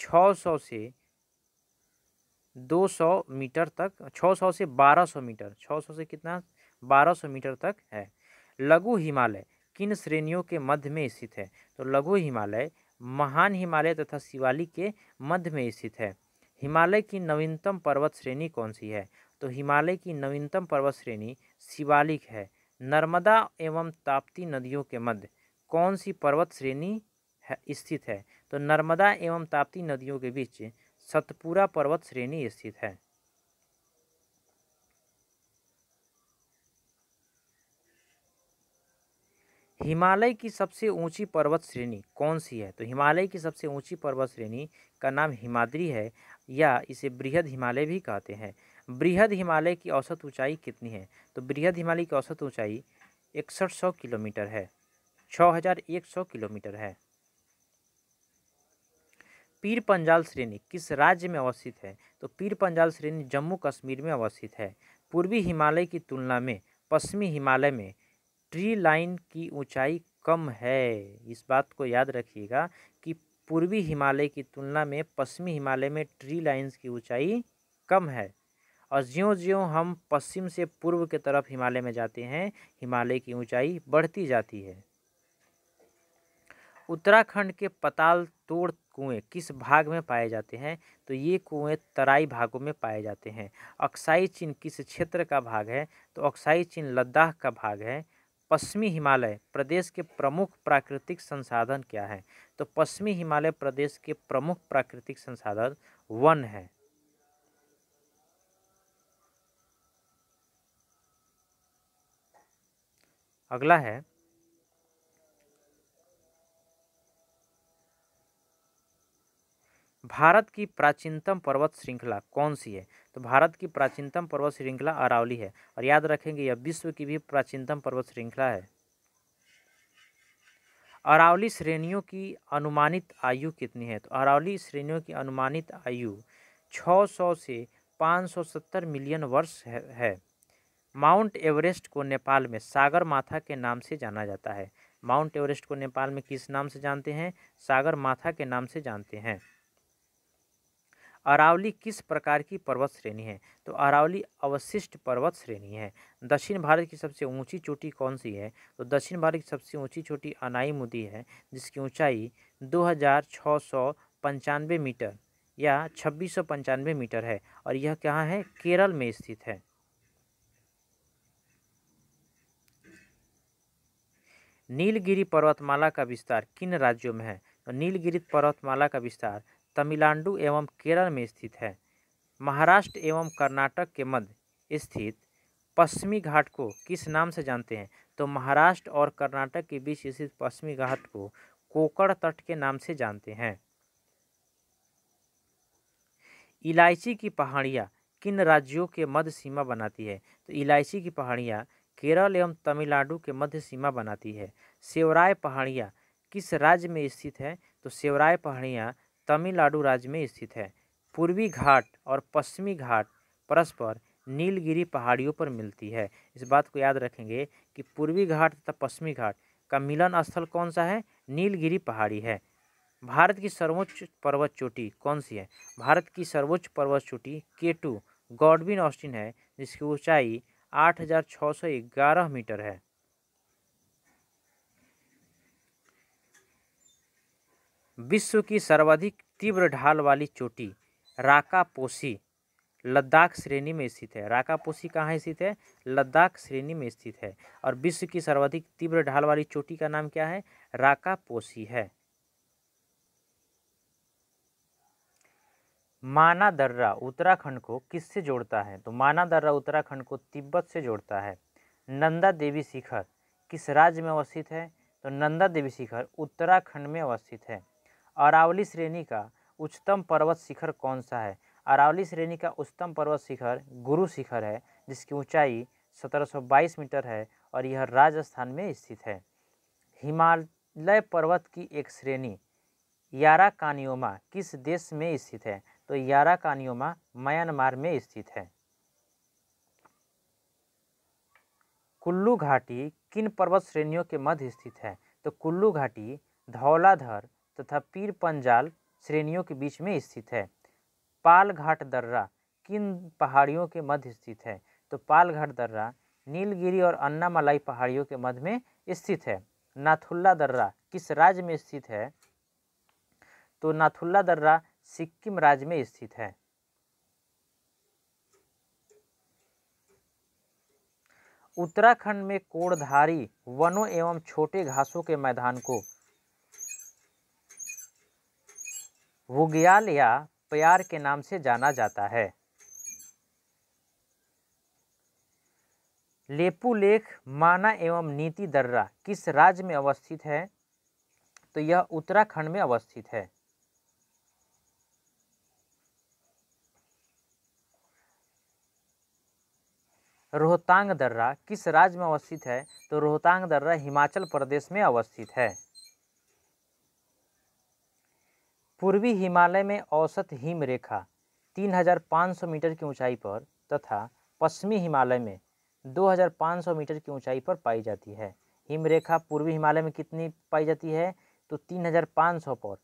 600 से 200 मीटर तक 600 से 1200 मीटर 600 से कितना 1200 मीटर तक है लघु हिमालय किन श्रेणियों के मध्य में स्थित है तो लघु हिमालय महान हिमालय तथा शिवालिक के मध्य में स्थित है हिमालय की नवीनतम पर्वत श्रेणी कौन सी है तो हिमालय की नवीनतम पर्वत श्रेणी शिवालिक है नर्मदा एवं ताप्ती नदियों के मध्य कौन सी पर्वत श्रेणी स्थित है तो नर्मदा एवं ताप्ती नदियों के बीच सतपुरा पर्वत श्रेणी स्थित है हिमालय की सबसे ऊंची पर्वत श्रेणी कौन सी है तो हिमालय की सबसे ऊंची पर्वत श्रेणी का नाम हिमाद्री है या इसे बृहद हिमालय भी कहते हैं बृहद हिमालय की औसत ऊंचाई कितनी है तो बृहद हिमालय की औसत ऊंचाई इकसठ सौ किलोमीटर है छः हज़ार एक सौ किलोमीटर है पीर पंजाल श्रेणी किस राज्य में अवस्थित है तो पीर पंजाल श्रेणी जम्मू कश्मीर में अवस्थित है पूर्वी हिमालय की तुलना में पश्चिमी हिमालय में ट्री लाइन की ऊंचाई कम है इस बात को याद रखिएगा कि पूर्वी हिमालय की तुलना में पश्चिमी हिमालय में ट्री लाइन्स की ऊंचाई कम है और ज्यों ज्यों हम पश्चिम से पूर्व के तरफ हिमालय में जाते हैं हिमालय की ऊंचाई बढ़ती जाती है उत्तराखंड के पताल तोड़ कुएँ किस भाग में पाए जाते हैं तो ये कुएँ तराई भागों में पाए जाते हैं अक्साई चीन किस क्षेत्र का भाग है तो अक्साई चीन लद्दाख का भाग है पश्चिमी हिमालय प्रदेश के प्रमुख प्राकृतिक संसाधन क्या है तो पश्चिमी हिमालय प्रदेश के प्रमुख प्राकृतिक संसाधन वन है अगला है भारत की प्राचीनतम पर्वत श्रृंखला कौन सी है तो भारत की प्राचीनतम पर्वत श्रृंखला अरावली है और याद रखेंगे यह विश्व की भी प्राचीनतम पर्वत श्रृंखला है अरावली श्रेणियों की अनुमानित आयु कितनी है तो अरावली श्रेणियों की अनुमानित आयु 600 से 570 मिलियन वर्ष है माउंट एवरेस्ट को नेपाल में सागर माथा के नाम से जाना जाता है माउंट एवरेस्ट को नेपाल में किस नाम से जानते हैं सागर माथा के नाम से जानते हैं अरावली किस प्रकार की पर्वत श्रेणी है तो अरावली अवशिष्ट पर्वत श्रेणी है दक्षिण भारत की सबसे ऊंची चोटी कौन सी है तो दक्षिण भारत की सबसे ऊंची चोटी अनाई मुदी है जिसकी ऊंचाई दो मीटर या छब्बीस मीटर है और यह कहाँ है केरल में स्थित है नीलगिरी पर्वतमाला का विस्तार किन राज्यों में है तो नीलगिरी पर्वतमाला का विस्तार तमिलनाडु एवं केरल में स्थित है महाराष्ट्र एवं कर्नाटक के मध्य स्थित पश्चिमी घाट को किस नाम से जानते हैं तो महाराष्ट्र और कर्नाटक के बीच स्थित पश्चिमी घाट को कोकड़ तट के नाम से जानते हैं इलायची की पहाड़ियाँ किन राज्यों के मध्य सीमा बनाती है तो इलायची की पहाड़ियाँ केरल एवं तमिलनाडु के मध्य सीमा बनाती है सेवराय पहाड़ियाँ किस राज्य में स्थित है तो सेवराय पहाड़ियाँ तमिलनाडु राज्य में स्थित है पूर्वी घाट और पश्चिमी घाट परस्पर नीलगिरी पहाड़ियों पर मिलती है इस बात को याद रखेंगे कि पूर्वी घाट तथा पश्चिमी घाट का मिलन स्थल कौन सा है नीलगिरी पहाड़ी है भारत की सर्वोच्च पर्वत चोटी कौन सी है भारत की सर्वोच्च पर्वत चोटी के टू गॉडविन ऑस्टिन है जिसकी ऊंचाई ग्यारह मीटर है विश्व की सर्वाधिक तीव्र ढाल वाली चोटी राकापोसी लद्दाख श्रेणी में स्थित है राकापोसी कहाँ स्थित है लद्दाख श्रेणी में स्थित है और विश्व की सर्वाधिक तीव्र ढाल वाली चोटी का नाम क्या है राकापोसी है माना दर्रा उत्तराखंड को किससे जोड़ता है तो माना दर्रा उत्तराखंड को तिब्बत से जोड़ता है नंदा देवी शिखर किस राज्य में अवस्थित है तो नंदा देवी शिखर उत्तराखंड में अवस्थित है अरावली श्रेणी का उच्चतम पर्वत शिखर कौन सा है अरावली श्रेणी का उच्चतम पर्वत शिखर गुरु शिखर है जिसकी ऊंचाई 1722 मीटर है और यह राजस्थान में स्थित है हिमालय पर्वत की एक श्रेणी यारा कानियोमा किस देश में स्थित है तो यारा कानियोमा म्यांमार में स्थित है कुल्लू घाटी किन पर्वत श्रेणियों के मध्य स्थित है तो कुल्लू घाटी धौलाधर तथा पीर पंजाल श्रेणियों के बीच में स्थित है पालघाट दर्रा किन पहाड़ियों के मध्य स्थित है तो पालघाट दर्रा नीलगिरी और अन्नामलाई पहाड़ियों के मध्य में स्थित है नाथुल्ला दर्रा किस राज्य में स्थित है तो नाथुल्ला दर्रा सिक्किम राज्य में स्थित है उत्तराखंड में कोड़धारी वनों एवं छोटे घासों के मैदान को वुगयाल या प्यार के नाम से जाना जाता है लेपुलेख माना एवं नीति दर्रा किस राज्य में अवस्थित है तो यह उत्तराखंड में अवस्थित है रोहतांग दर्रा किस राज्य में अवस्थित है तो रोहतांग दर्रा हिमाचल प्रदेश में अवस्थित है पूर्वी हिमालय में औसत हिम रेखा 3,500 मीटर की ऊंचाई पर तथा पश्चिमी हिमालय में 2,500 मीटर की ऊंचाई पर पाई जाती है हिमरेखा पूर्वी हिमालय में कितनी पाई जाती है तो 3,500 पर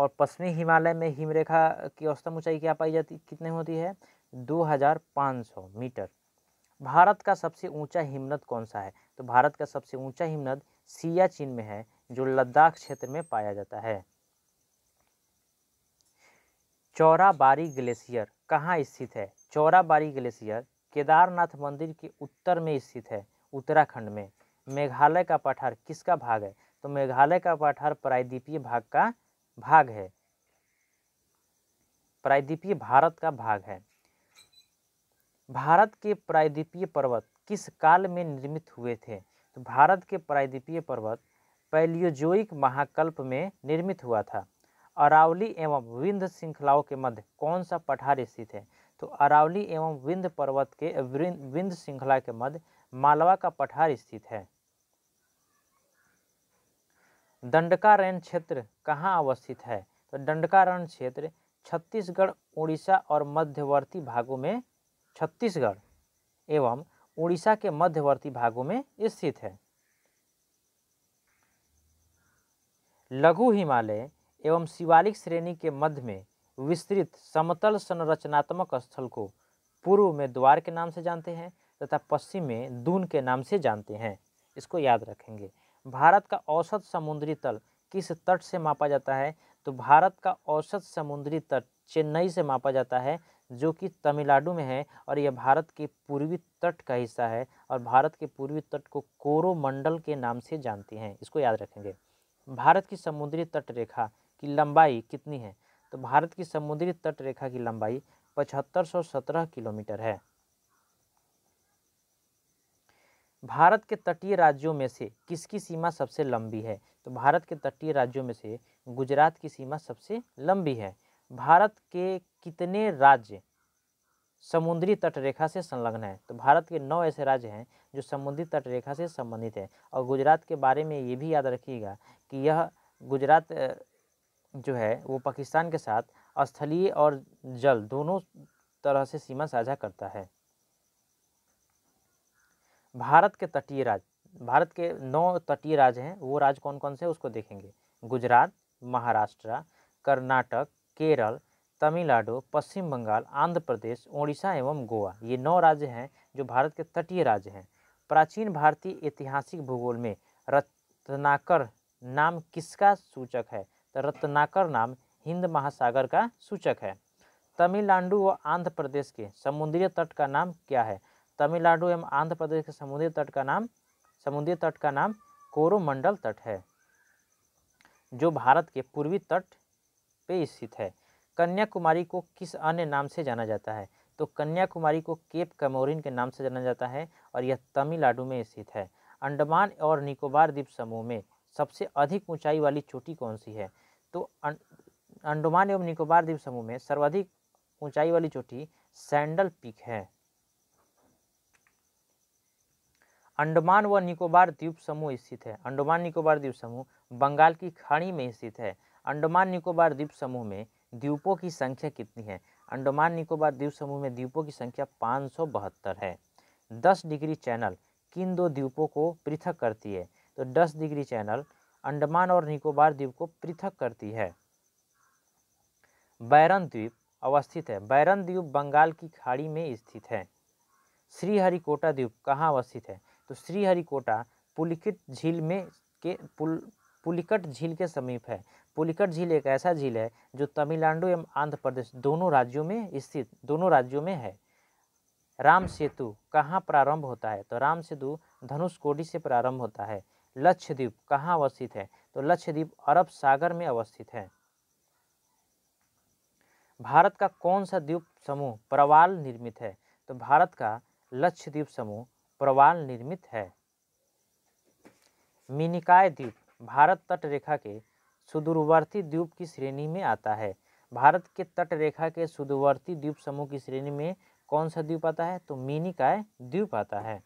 और पश्चिमी हिमालय में हिमरेखा की औसतम ऊंचाई क्या पाई जाती कितनी होती है 2,500 मीटर भारत का सबसे ऊंचा हिमनद कौन सा है तो भारत का सबसे ऊंचा हिमनद सियाचिन में है जो लद्दाख क्षेत्र में पाया जाता है चौराबारी ग्लेशियर कहाँ स्थित है चौराबारी ग्लेशियर केदारनाथ मंदिर के उत्तर में स्थित है उत्तराखंड में मेघालय का पठार किसका भाग है तो मेघालय का पठार प्रायद्वीपीय भाग का भाग है प्रायद्वीपीय भारत का भाग है भारत के प्रायद्वीपीय पर्वत किस काल में निर्मित हुए थे तो भारत के प्रायद्वीपीय पर्वत पैलियोजोइक महाकल्प में निर्मित हुआ था अरावली एवं विंध्य श्रृंखलाओं के मध्य कौन सा पठार स्थित है तो अरावली एवं विंध्य पर्वत के विंध्य श्रृंखला के मध्य मालवा का पठार स्थित है दंडकारण्य क्षेत्र कहाँ अवस्थित है तो दंडकारण्य क्षेत्र छत्तीसगढ़ उड़ीसा और मध्यवर्ती भागों में छत्तीसगढ़ एवं उड़ीसा के मध्यवर्ती भागों में स्थित है लघु हिमालय एवं शिवालिक श्रेणी के मध्य में विस्तृत समतल संरचनात्मक स्थल को पूर्व में द्वार के नाम से जानते हैं तथा पश्चिम में दून के नाम से जानते हैं इसको याद रखेंगे भारत का औसत समुद्री तल किस तट से मापा जाता है तो भारत का औसत समुद्री तट चेन्नई से मापा जाता है जो कि तमिलनाडु में है और यह भारत के पूर्वी तट का हिस्सा है और भारत के पूर्वी तट को कोरोमंडल के नाम से जानते हैं इसको याद रखेंगे भारत की समुद्री तट रेखा की लंबाई कितनी है तो भारत की समुद्री तट रेखा की लंबाई पचहत्तर सौ सत्रह किलोमीटर है भारत के तटीय राज्यों में से किसकी सीमा सबसे लंबी है तो भारत के तटीय राज्यों में से गुजरात की सीमा सबसे लंबी है भारत के कितने राज्य समुद्री तट रेखा से संलग्न है तो भारत के नौ ऐसे राज्य हैं जो समुद्री तट रेखा से संबंधित है और गुजरात के बारे में ये भी याद रखिएगा कि यह गुजरात जो है वो पाकिस्तान के साथ स्थलीय और जल दोनों तरह से सीमा साझा करता है भारत के तटीय राज्य भारत के नौ तटीय राज्य हैं वो राज्य कौन कौन से उसको देखेंगे गुजरात महाराष्ट्र कर्नाटक केरल तमिलनाडु पश्चिम बंगाल आंध्र प्रदेश ओडिशा एवं गोवा ये नौ राज्य हैं जो भारत के तटीय राज्य हैं प्राचीन भारतीय ऐतिहासिक भूगोल में रत्नाकर नाम किसका सूचक है तो रत्नाकर नाम हिंद महासागर का सूचक है तमिलनाडु व आंध्र प्रदेश के समुद्री तट का नाम क्या है तमिलनाडु एवं आंध्र प्रदेश के समुद्री तट का नाम समुद्री तट का नाम कोरोमंडल तट है जो भारत के पूर्वी तट पे स्थित है कन्याकुमारी को किस अन्य नाम से जाना जाता है तो कन्याकुमारी को केप कमोरिन के नाम से जाना जाता है और यह तमिलनाडु में स्थित है अंडमान और निकोबार द्वीप समूह में सबसे अधिक ऊंचाई वाली चोटी कौन सी है तो अं-, अंडमान एवं निकोबार द्वीप समूह में सर्वाधिक ऊंचाई वाली चोटी सैंडल पीक है अंडमान व निकोबार द्वीप समूह स्थित है अंडमान निकोबार द्वीप समूह बंगाल की खाड़ी में स्थित है अंडमान निकोबार द्वीप समूह में द्वीपों की संख्या कितनी है अंडमान निकोबार द्वीप समूह में द्वीपों की संख्या पाँच है दस डिग्री चैनल किन दो द्वीपों को पृथक करती है तो 10 डिग्री चैनल अंडमान और निकोबार द्वीप को पृथक करती है बैरन द्वीप अवस्थित है बैरन द्वीप बंगाल की खाड़ी में स्थित है श्रीहरिकोटा द्वीप कहाँ अवस्थित है तो श्रीहरिकोटा पुलिकट झील में के पुल पुलिकट झील के समीप है पुलिकट झील एक ऐसा झील है जो तमिलनाडु एवं आंध्र प्रदेश दोनों राज्यों में स्थित दोनों राज्यों में है राम सेतु कहाँ प्रारंभ होता है तो राम सेतु धनुष कोटी से प्रारंभ होता है लक्षद्वीप कहाँ अवस्थित है तो लक्षद्वीप अरब सागर में अवस्थित है भारत का कौन सा द्वीप समूह प्रवाल निर्मित है तो भारत का लक्षद्वीप समूह प्रवाल निर्मित है मिनिकाय द्वीप भारत तट रेखा के सुदूरवर्ती द्वीप की श्रेणी में आता है भारत के तट रेखा के सुदूरवर्ती द्वीप समूह की श्रेणी में कौन सा द्वीप आता है तो मिनिकाय द्वीप आता है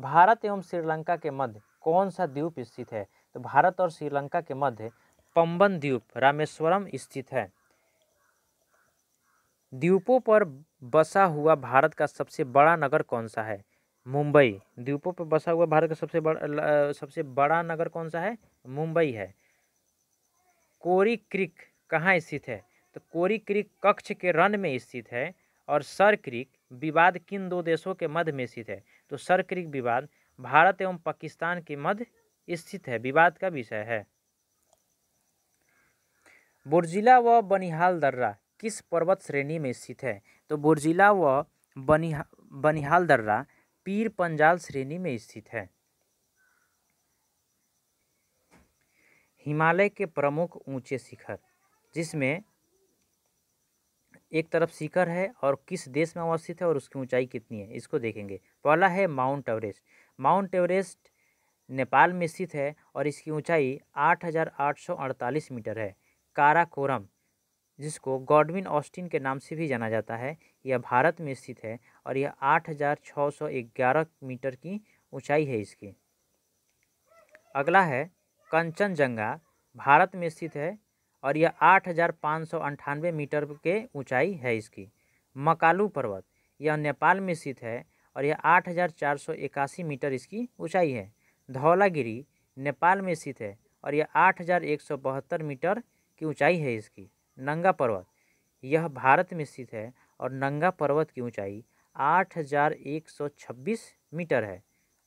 भारत एवं श्रीलंका के मध्य कौन सा द्वीप स्थित है तो भारत और श्रीलंका के मध्य पंबन द्वीप रामेश्वरम स्थित है द्वीपों पर बसा हुआ भारत का सबसे बड़ा नगर कौन सा है मुंबई द्वीपों पर बसा हुआ भारत का सबसे बड़ा सबसे बड़ा नगर कौन सा है मुंबई है कोरी क्रिक कहाँ स्थित है तो कोरी क्रिक कक्ष के रन में स्थित है और सर क्रिक विवाद किन दो देशों के मध्य में स्थित है तो सरक्रिक विवाद भारत एवं पाकिस्तान के मध्य स्थित है विवाद का विषय है बुरजिला व बनिहाल दर्रा किस पर्वत श्रेणी में स्थित है तो बुरजिला व बनिहा बनिहाल दर्रा पीर पंजाल श्रेणी में स्थित है हिमालय के प्रमुख ऊंचे शिखर जिसमें एक तरफ सीकर है और किस देश में अवस्थित है और उसकी ऊंचाई कितनी है इसको देखेंगे पहला है Mount Everest Mount Everest Nepal में स्थित है और इसकी ऊंचाई 8,848 मीटर है काराकोरम जिसको गॉडविन ऑस्टिन के नाम से भी जाना जाता है यह भारत में स्थित है और यह 8,611 मीटर की ऊंचाई है इसकी अगला है कंचनजंगा भारत में स्थित है और यह आठ हज़ार पाँच सौ अंठानवे मीटर के ऊंचाई है इसकी मकालू पर्वत यह नेपाल में स्थित है और यह आठ हज़ार चार सौ इक्यासी मीटर इसकी ऊंचाई है धौलागिरी नेपाल में स्थित है और यह आठ हज़ार एक सौ बहत्तर मीटर की ऊंचाई है इसकी नंगा पर्वत यह भारत में स्थित है और नंगा पर्वत की ऊंचाई आठ हज़ार एक सौ छब्बीस मीटर है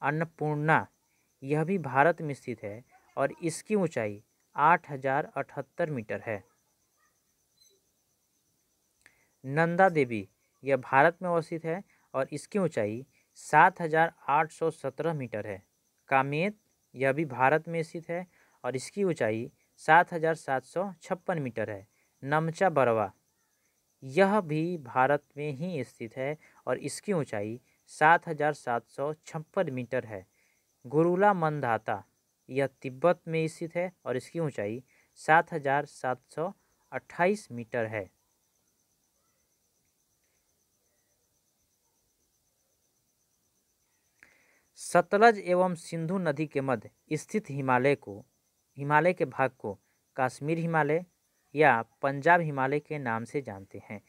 अन्नपूर्णा यह भी भारत में स्थित है और इसकी ऊंचाई आठ हजार अठहत्तर मीटर है नंदा देवी यह भारत में अवस्थित है और इसकी ऊंचाई सात हजार आठ सौ सत्रह मीटर है कामेत यह भी भारत में स्थित है और इसकी ऊंचाई सात हजार सात सौ छप्पन मीटर है नमचा बरवा यह भी भारत में ही स्थित है और इसकी ऊंचाई सात हजार सात सौ छप्पन मीटर है गुरुला मंदाता यह तिब्बत में स्थित है और इसकी ऊंचाई सात हजार सात सौ अट्ठाईस मीटर है सतलज एवं सिंधु नदी के मध्य स्थित हिमालय को हिमालय के भाग को कश्मीर हिमालय या पंजाब हिमालय के नाम से जानते हैं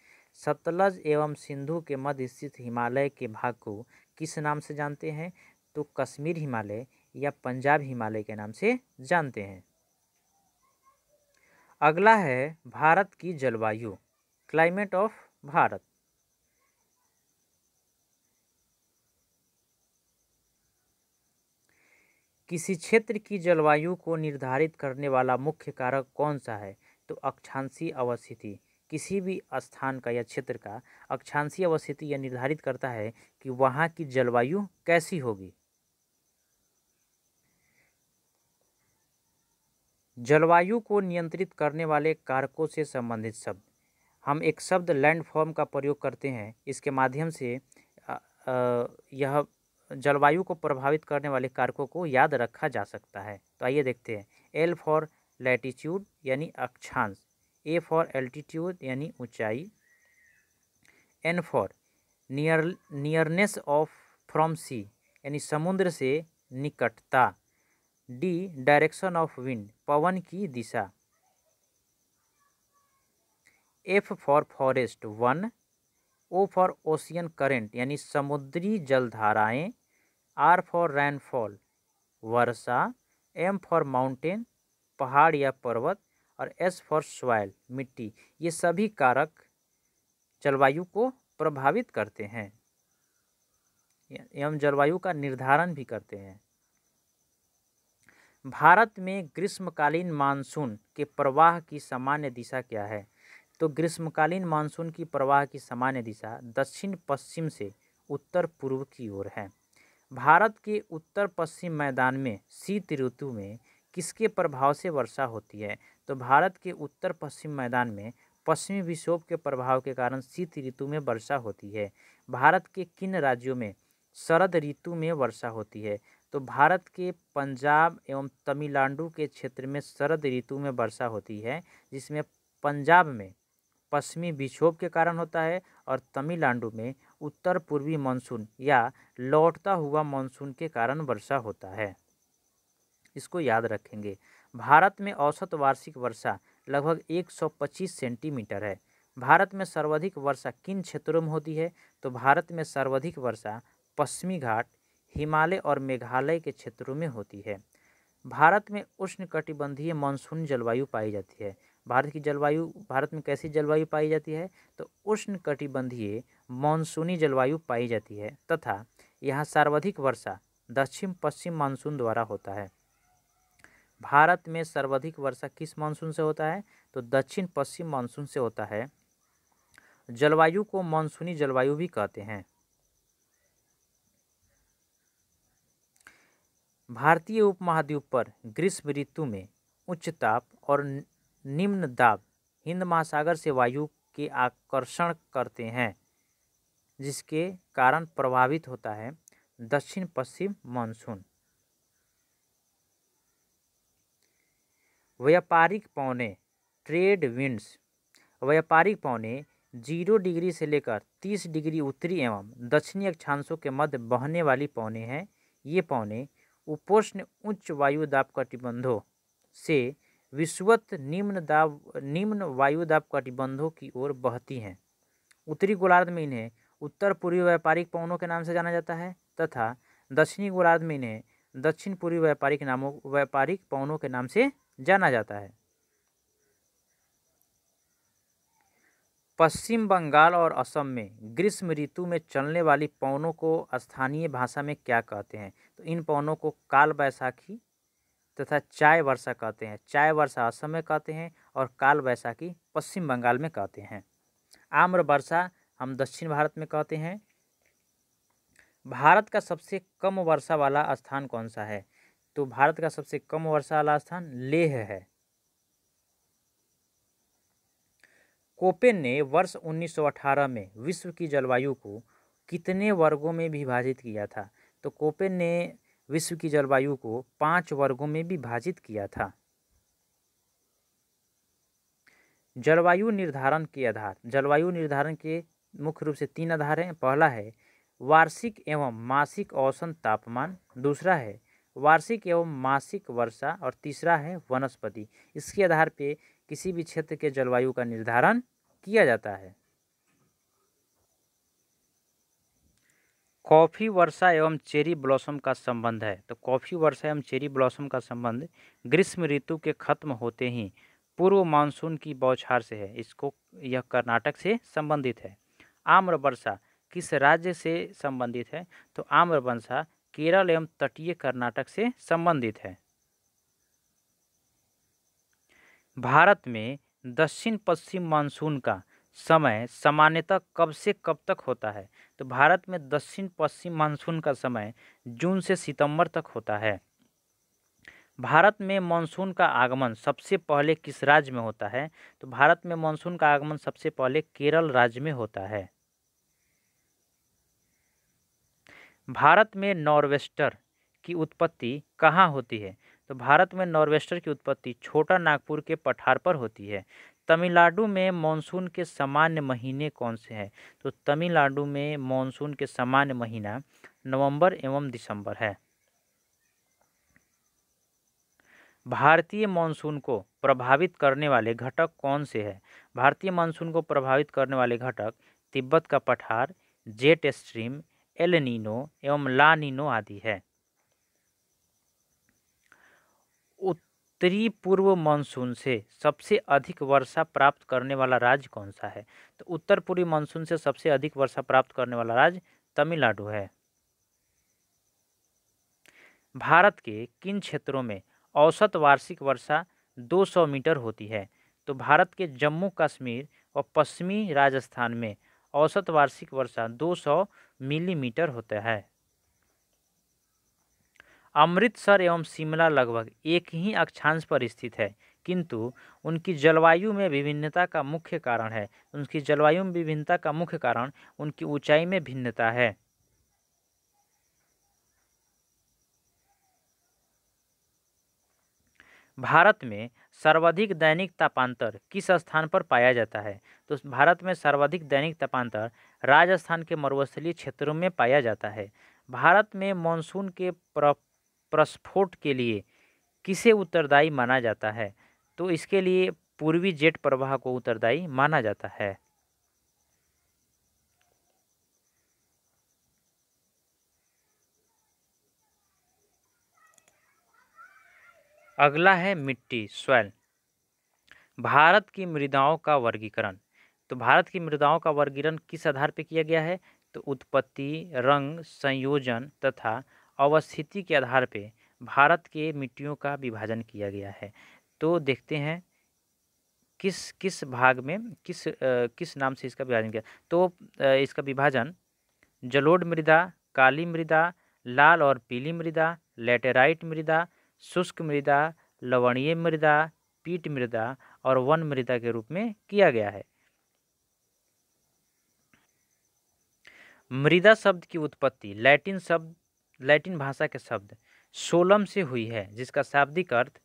सतलज एवं सिंधु के मध्य स्थित हिमालय के भाग को किस नाम से जानते हैं तो कश्मीर हिमालय या पंजाब हिमालय के नाम से जानते हैं अगला है भारत की जलवायु क्लाइमेट ऑफ भारत किसी क्षेत्र की जलवायु को निर्धारित करने वाला मुख्य कारक कौन सा है तो अक्षांशी अवस्थिति किसी भी स्थान का या क्षेत्र का अक्षांशी अवस्थिति यह निर्धारित करता है कि वहाँ की जलवायु कैसी होगी जलवायु को नियंत्रित करने वाले कारकों से संबंधित शब्द हम एक शब्द लैंडफॉर्म का प्रयोग करते हैं इसके माध्यम से यह जलवायु को प्रभावित करने वाले कारकों को याद रखा जा सकता है तो आइए देखते हैं एल फॉर लैटिट्यूड यानी अक्षांश ए फॉर एल्टीट्यूड यानी ऊंचाई N for near nearness of from sea यानी समुद्र से निकटता डी डायरेक्शन ऑफ विंड पवन की दिशा एफ फॉर फॉरेस्ट वन ओ फॉर ओशियन करेंट यानी समुद्री जलधाराएं आर फॉर रेनफॉल वर्षा एम फॉर माउंटेन पहाड़ या पर्वत और एस फॉर सॉयल मिट्टी ये सभी कारक जलवायु को प्रभावित करते हैं एवं जलवायु का निर्धारण भी करते हैं भारत में ग्रीष्मकालीन मानसून के प्रवाह की सामान्य दिशा क्या है तो ग्रीष्मकालीन मानसून की प्रवाह की सामान्य दिशा दक्षिण पश्चिम से उत्तर पूर्व की ओर है भारत के उत्तर पश्चिम मैदान में शीत ऋतु में किसके प्रभाव से वर्षा होती है तो भारत के उत्तर पश्चिम मैदान में पश्चिमी विक्षोभ के प्रभाव के कारण शीत ऋतु में वर्षा होती है भारत के किन राज्यों में शरद ऋतु में वर्षा होती है तो भारत के पंजाब एवं तमिलनाडु के क्षेत्र में शरद ऋतु में वर्षा होती है जिसमें पंजाब में पश्चिमी विक्षोभ के कारण होता है और तमिलनाडु में उत्तर पूर्वी मानसून या लौटता हुआ मानसून के कारण वर्षा होता है इसको याद रखेंगे भारत में औसत वार्षिक वर्षा लगभग 125 सेंटीमीटर है भारत में सर्वाधिक वर्षा किन क्षेत्रों में होती है तो भारत में सर्वाधिक वर्षा पश्चिमी घाट हिमालय और मेघालय के क्षेत्रों में होती है भारत में उष्ण कटिबंधीय मानसून जलवायु पाई जाती है भारत की जलवायु भारत में कैसी जलवायु पाई जाती है तो उष्ण कटिबंधीय मानसूनी जलवायु पाई जाती है तथा यहाँ सर्वाधिक वर्षा दक्षिण पश्चिम मानसून द्वारा होता है भारत में सर्वाधिक वर्षा किस मानसून से होता है तो दक्षिण पश्चिम मानसून से होता है जलवायु को मानसूनी जलवायु भी कहते हैं भारतीय उपमहाद्वीप पर ग्रीष्म ऋतु में उच्च ताप और निम्न दाब हिंद महासागर से वायु के आकर्षण करते हैं जिसके कारण प्रभावित होता है दक्षिण पश्चिम मानसून व्यापारिक पौने ट्रेड विंड्स व्यापारिक पौने जीरो डिग्री से लेकर तीस डिग्री उत्तरी एवं दक्षिणी अक्षांशों के मध्य बहने वाली पौने हैं ये पौने उपोष्ण उच्च वायु दाब कटिबंधों से विश्वत निम्न दाब निम्न वायु दाब कटिबंधों की ओर बहती हैं उत्तरी गोलार्ध में इन्हें उत्तर पूर्वी व्यापारिक पवनों के नाम से जाना जाता है तथा दक्षिणी गोलार्ध में इन्हें दक्षिण पूर्वी व्यापारिक नामों व्यापारिक पवनों के नाम से जाना जाता है पश्चिम बंगाल और असम में ग्रीष्म ऋतु में चलने वाली पवनों को स्थानीय भाषा में क्या कहते हैं इन पवनों को काल बैसाखी तथा चाय वर्षा कहते हैं चाय वर्षा असम में कहते हैं और काल बैसाखी पश्चिम बंगाल में कहते हैं आम्र वर्षा हम दक्षिण भारत में कहते हैं भारत का सबसे कम वर्षा वाला स्थान कौन सा है तो भारत का सबसे कम वर्षा वाला स्थान लेह है कोपेन ने वर्ष 1918 में विश्व की जलवायु को कितने वर्गों में विभाजित किया था तो कोपेन ने विश्व की जलवायु को पांच वर्गों में विभाजित किया था जलवायु निर्धारण के आधार जलवायु निर्धारण के मुख्य रूप से तीन आधार हैं पहला है वार्षिक एवं मासिक औसत तापमान दूसरा है वार्षिक एवं मासिक वर्षा और तीसरा है वनस्पति इसके आधार पे किसी भी क्षेत्र के जलवायु का निर्धारण किया जाता है कॉफ़ी वर्षा एवं चेरी ब्लॉसम का संबंध है तो कॉफ़ी वर्षा एवं चेरी ब्लॉसम का संबंध ग्रीष्म ऋतु के खत्म होते ही पूर्व मानसून की बौछार से है इसको यह कर्नाटक से संबंधित है आम्र वर्षा किस राज्य से संबंधित है तो आम्र वर्षा केरल एवं तटीय कर्नाटक से संबंधित है भारत में दक्षिण पश्चिम मानसून का समय सामान्यतः कब से कब तक होता है तो भारत में दक्षिण पश्चिम मानसून का समय जून से सितंबर तक होता है भारत में मानसून का आगमन सबसे पहले किस राज्य में होता है तो भारत में मानसून का आगमन सबसे पहले केरल राज्य में होता है भारत में नॉर्वेस्टर की उत्पत्ति कहाँ होती है तो भारत में नॉर्वेस्टर की उत्पत्ति छोटा नागपुर के पठार पर होती है तमिलनाडु में मानसून के सामान्य महीने कौन से हैं तो तमिलनाडु में मानसून के सामान्य महीना नवंबर एवं दिसंबर है भारतीय मानसून को प्रभावित करने वाले घटक कौन से हैं भारतीय मानसून को प्रभावित करने वाले घटक तिब्बत का पठार जेट स्ट्रीम एलनिनो एवं लानिनो आदि है उत्तरी पूर्व मानसून से सबसे अधिक वर्षा प्राप्त करने वाला राज्य कौन सा है तो उत्तर पूर्वी मानसून से सबसे अधिक वर्षा प्राप्त करने वाला राज्य तमिलनाडु है भारत के किन क्षेत्रों में औसत वार्षिक वर्षा 200 मीटर होती है तो भारत के जम्मू कश्मीर और पश्चिमी राजस्थान में औसत वार्षिक वर्षा 200 मिलीमीटर होता है अमृतसर एवं शिमला लगभग एक ही अक्षांश पर स्थित है किंतु उनकी जलवायु में विभिन्नता का मुख्य कारण है उनकी जलवायु में विभिन्नता का मुख्य कारण उनकी ऊंचाई में भिन्नता है भारत में सर्वाधिक दैनिक तापांतर किस स्थान पर पाया जाता है तो भारत में सर्वाधिक दैनिक तापांतर राजस्थान के मरुस्थलीय क्षेत्रों में पाया जाता है भारत में मानसून के प्रस्फोट के लिए किसे उत्तरदायी माना जाता है तो इसके लिए पूर्वी जेट प्रवाह को उत्तरदायी माना जाता है अगला है मिट्टी स्वैल भारत की मृदाओं का वर्गीकरण तो भारत की मृदाओं का वर्गीकरण किस आधार पर किया गया है तो उत्पत्ति रंग संयोजन तथा अवस्थिति के आधार पर भारत के मिट्टियों का विभाजन किया गया है तो देखते हैं किस किस भाग में किस आ, किस नाम से इसका विभाजन किया तो आ, इसका विभाजन जलोढ़ मृदा काली मृदा लाल और पीली मृदा लेटेराइट मृदा शुष्क मृदा लवणीय मृदा पीट मृदा और वन मृदा के रूप में किया गया है मृदा शब्द की उत्पत्ति लैटिन शब्द लैटिन भाषा के शब्द सोलम से हुई है जिसका शाब्दिक अर्थ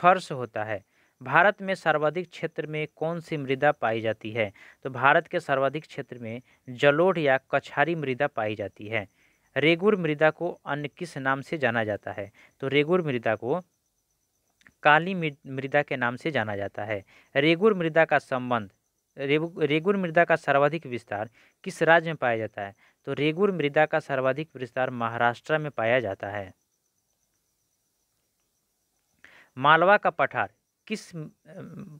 फर्श होता है भारत में सर्वाधिक क्षेत्र में कौन सी मृदा पाई जाती है तो भारत के सर्वाधिक क्षेत्र में जलोढ़ या कछारी मृदा पाई जाती है रेगुर मृदा को अन्य किस नाम से जाना जाता है तो रेगुर मृदा को काली मृदा के नाम से जाना जाता है रेगुर मृदा का संबंध रेगुर मृदा का सर्वाधिक विस्तार किस राज्य में पाया जाता है तो रेगुर मृदा का सर्वाधिक विस्तार महाराष्ट्र में पाया जाता है मालवा का पठार किस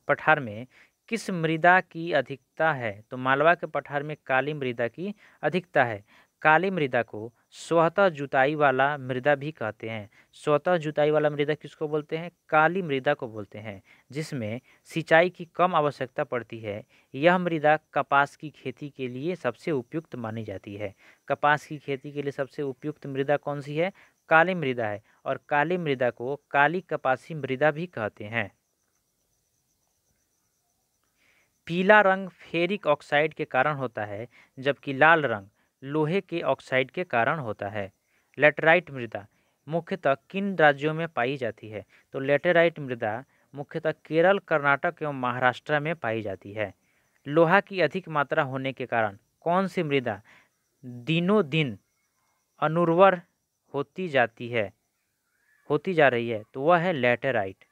पठार में किस मृदा की अधिकता है तो मालवा के पठार में काली मृदा की अधिकता है काली मृदा को स्वतः जुताई वाला मृदा भी कहते हैं स्वतः जुताई वाला मृदा किसको बोलते हैं काली मृदा को बोलते हैं जिसमें सिंचाई की कम आवश्यकता पड़ती है यह मृदा कपास की खेती के लिए सबसे उपयुक्त मानी जाती है कपास की खेती के लिए सबसे उपयुक्त मृदा कौन सी है काली मृदा है और काली मृदा को काली कपासी मृदा भी कहते हैं पीला रंग फेरिक ऑक्साइड के कारण होता है जबकि लाल रंग लोहे के ऑक्साइड के कारण होता है लेटेराइट मृदा मुख्यतः किन राज्यों में पाई जाती है तो लेटेराइट मृदा मुख्यतः केरल कर्नाटक एवं महाराष्ट्र में पाई जाती है लोहा की अधिक मात्रा होने के कारण कौन सी मृदा दिनों दिन अनुर्वर होती जाती है होती जा रही है तो वह है लेटेराइट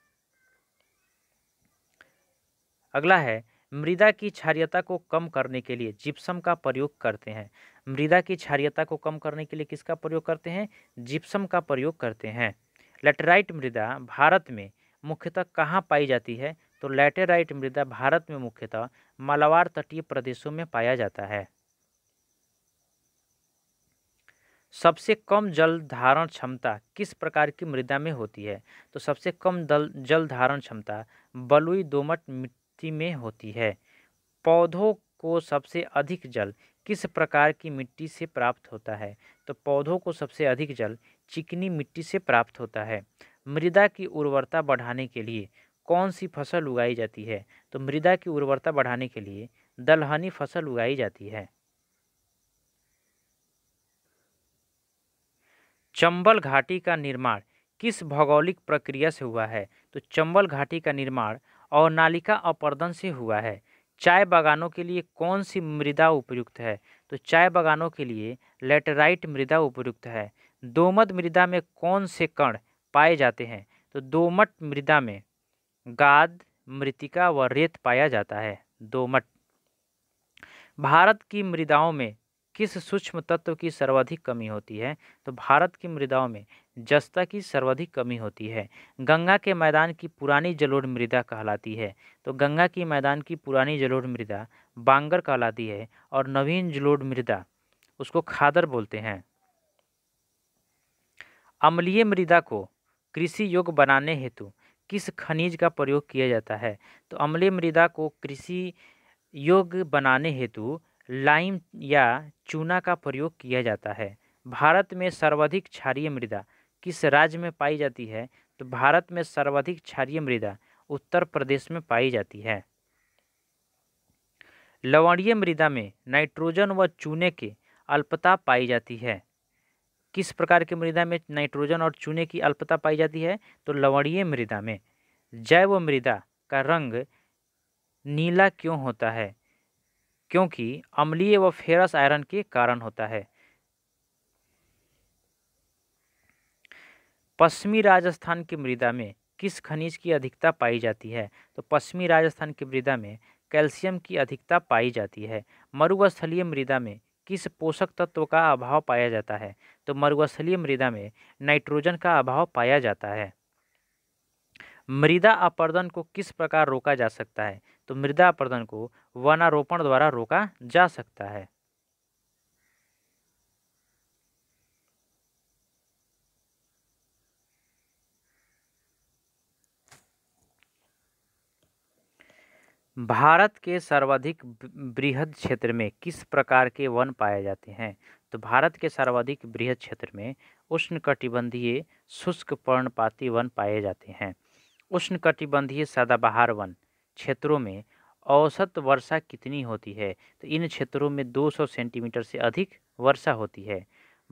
अगला है मृदा की क्षारियता को कम करने के लिए जिप्सम का प्रयोग करते हैं मृदा की क्षारियता को कम करने के लिए किसका प्रयोग करते हैं जिप्सम का प्रयोग करते हैं लेटेराइट मृदा भारत में मुख्यतः कहाँ पाई जाती है तो लेटेराइट मृदा भारत में मुख्यतः मालावार तटीय प्रदेशों में पाया जाता है सबसे कम जल धारण क्षमता किस प्रकार की मृदा में होती है तो सबसे कम दल जल धारण क्षमता बलुई दोमट मिट्टी में होती है पौधों को सबसे अधिक जल किस प्रकार की मिट्टी से प्राप्त होता है तो पौधों को सबसे अधिक जल चिकनी मिट्टी से प्राप्त होता है मृदा की उर्वरता बढ़ाने के लिए कौन सी फसल उगाई जाती है तो मृदा की उर्वरता बढ़ाने के लिए दलहनी फसल उगाई जाती है चंबल घाटी का निर्माण किस भौगोलिक प्रक्रिया से हुआ है तो चंबल घाटी का निर्माण और नालिका अपर्दन से हुआ है चाय बागानों के लिए कौन सी मृदा उपयुक्त है तो चाय बागानों के लिए लेटेराइट मृदा उपयुक्त है दोमट मृदा में कौन से कण पाए जाते हैं तो दोमट मृदा में गाद मृतिका व रेत पाया जाता है दोमट भारत की मृदाओं में किस सूक्ष्म तत्व की सर्वाधिक कमी होती है तो भारत की मृदाओं में जस्ता की सर्वाधिक कमी होती है गंगा के मैदान की पुरानी जलोढ़ मृदा कहलाती है तो गंगा की मैदान की पुरानी जलोढ़ मृदा बांगर कहलाती है और नवीन जलोढ़ मृदा उसको खादर बोलते हैं अम्लीय मृदा को कृषि योग्य बनाने हेतु किस खनिज का प्रयोग किया जाता है तो अम्लीय मृदा को कृषि योग्य बनाने हेतु लाइम या चूना का प्रयोग किया जाता है भारत में सर्वाधिक क्षारीय मृदा किस राज्य में पाई जाती है तो भारत में सर्वाधिक क्षारीय मृदा उत्तर प्रदेश में पाई जाती है लवणीय मृदा में नाइट्रोजन व चूने के अल्पता पाई जाती है किस प्रकार के मृदा में नाइट्रोजन और चूने की अल्पता पाई जाती है तो लवणीय मृदा में जैव मृदा का रंग नीला क्यों होता है क्योंकि अम्लीय व फेरस आयरन के कारण होता है पश्चिमी राजस्थान की मृदा में किस खनिज की अधिकता पाई जाती है तो पश्चिमी राजस्थान की मृदा में कैल्शियम की अधिकता पाई जाती है मरुस्थलीय मृदा में किस पोषक तत्व का अभाव पाया जाता है तो मरुस्थलीय मृदा में नाइट्रोजन का अभाव पाया जाता है मृदा अपर्दन को किस प्रकार रोका जा सकता है तो मृदा अपर्दन को वनारोपण द्वारा रोका जा सकता है भारत के सर्वाधिक बृहद क्षेत्र में किस प्रकार के वन पाए जाते हैं तो भारत के सर्वाधिक बृहद क्षेत्र में उष्णकटिबंधीय शुष्क पर्णपाती वन पाए जाते हैं उष्णकटिबंधीय सदाबहार वन क्षेत्रों में औसत वर्षा कितनी होती है तो इन क्षेत्रों में 200 सेंटीमीटर से अधिक वर्षा होती है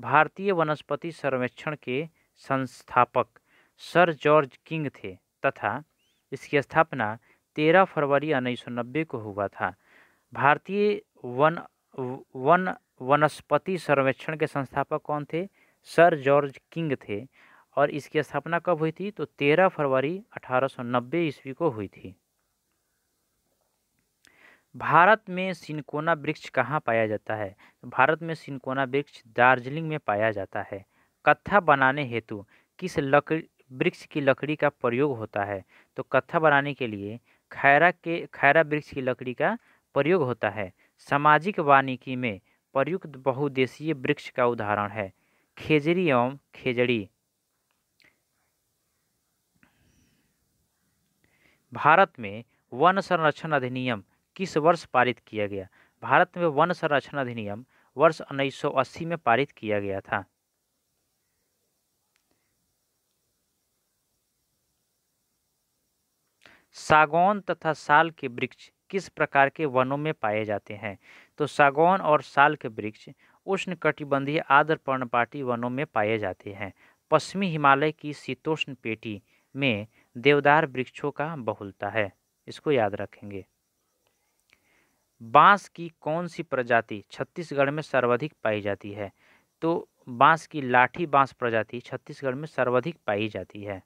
भारतीय वनस्पति सर्वेक्षण के संस्थापक सर जॉर्ज किंग थे तथा इसकी स्थापना तेरह फरवरी उन्नीस सौ नब्बे को हुआ था भारतीय वन वन वनस्पति सर्वेक्षण के संस्थापक कौन थे सर जॉर्ज किंग थे और इसकी स्थापना कब हुई थी तो 13 फरवरी 1890 ईस्वी को हुई थी भारत में सिनकोना वृक्ष कहाँ पाया जाता है भारत में सिनकोना वृक्ष दार्जिलिंग में पाया जाता है कत्था बनाने हेतु किस लकड़ी वृक्ष की लकड़ी का प्रयोग होता है तो कत्था बनाने के लिए खैरा के खैरा वृक्ष की लकड़ी का प्रयोग होता है सामाजिक वानिकी में प्रयुक्त बहुदेशीय वृक्ष का उदाहरण है खेजरी एवं खेजड़ी भारत में वन संरक्षण अधिनियम किस वर्ष पारित किया गया भारत में वन संरक्षण अधिनियम वर्ष 1980 में पारित किया गया था सागौन तथा साल के वृक्ष किस प्रकार के वनों में पाए जाते हैं तो सागौन और साल के वृक्ष उष्ण कटिबंधीय आदर पर्णपाटी वनों में पाए जाते हैं पश्चिमी हिमालय की शीतोष्ण पेटी में देवदार वृक्षों का बहुलता है इसको याद रखेंगे बांस की कौन सी प्रजाति छत्तीसगढ़ में सर्वाधिक पाई जाती है तो बांस की लाठी बांस प्रजाति छत्तीसगढ़ में सर्वाधिक पाई जाती है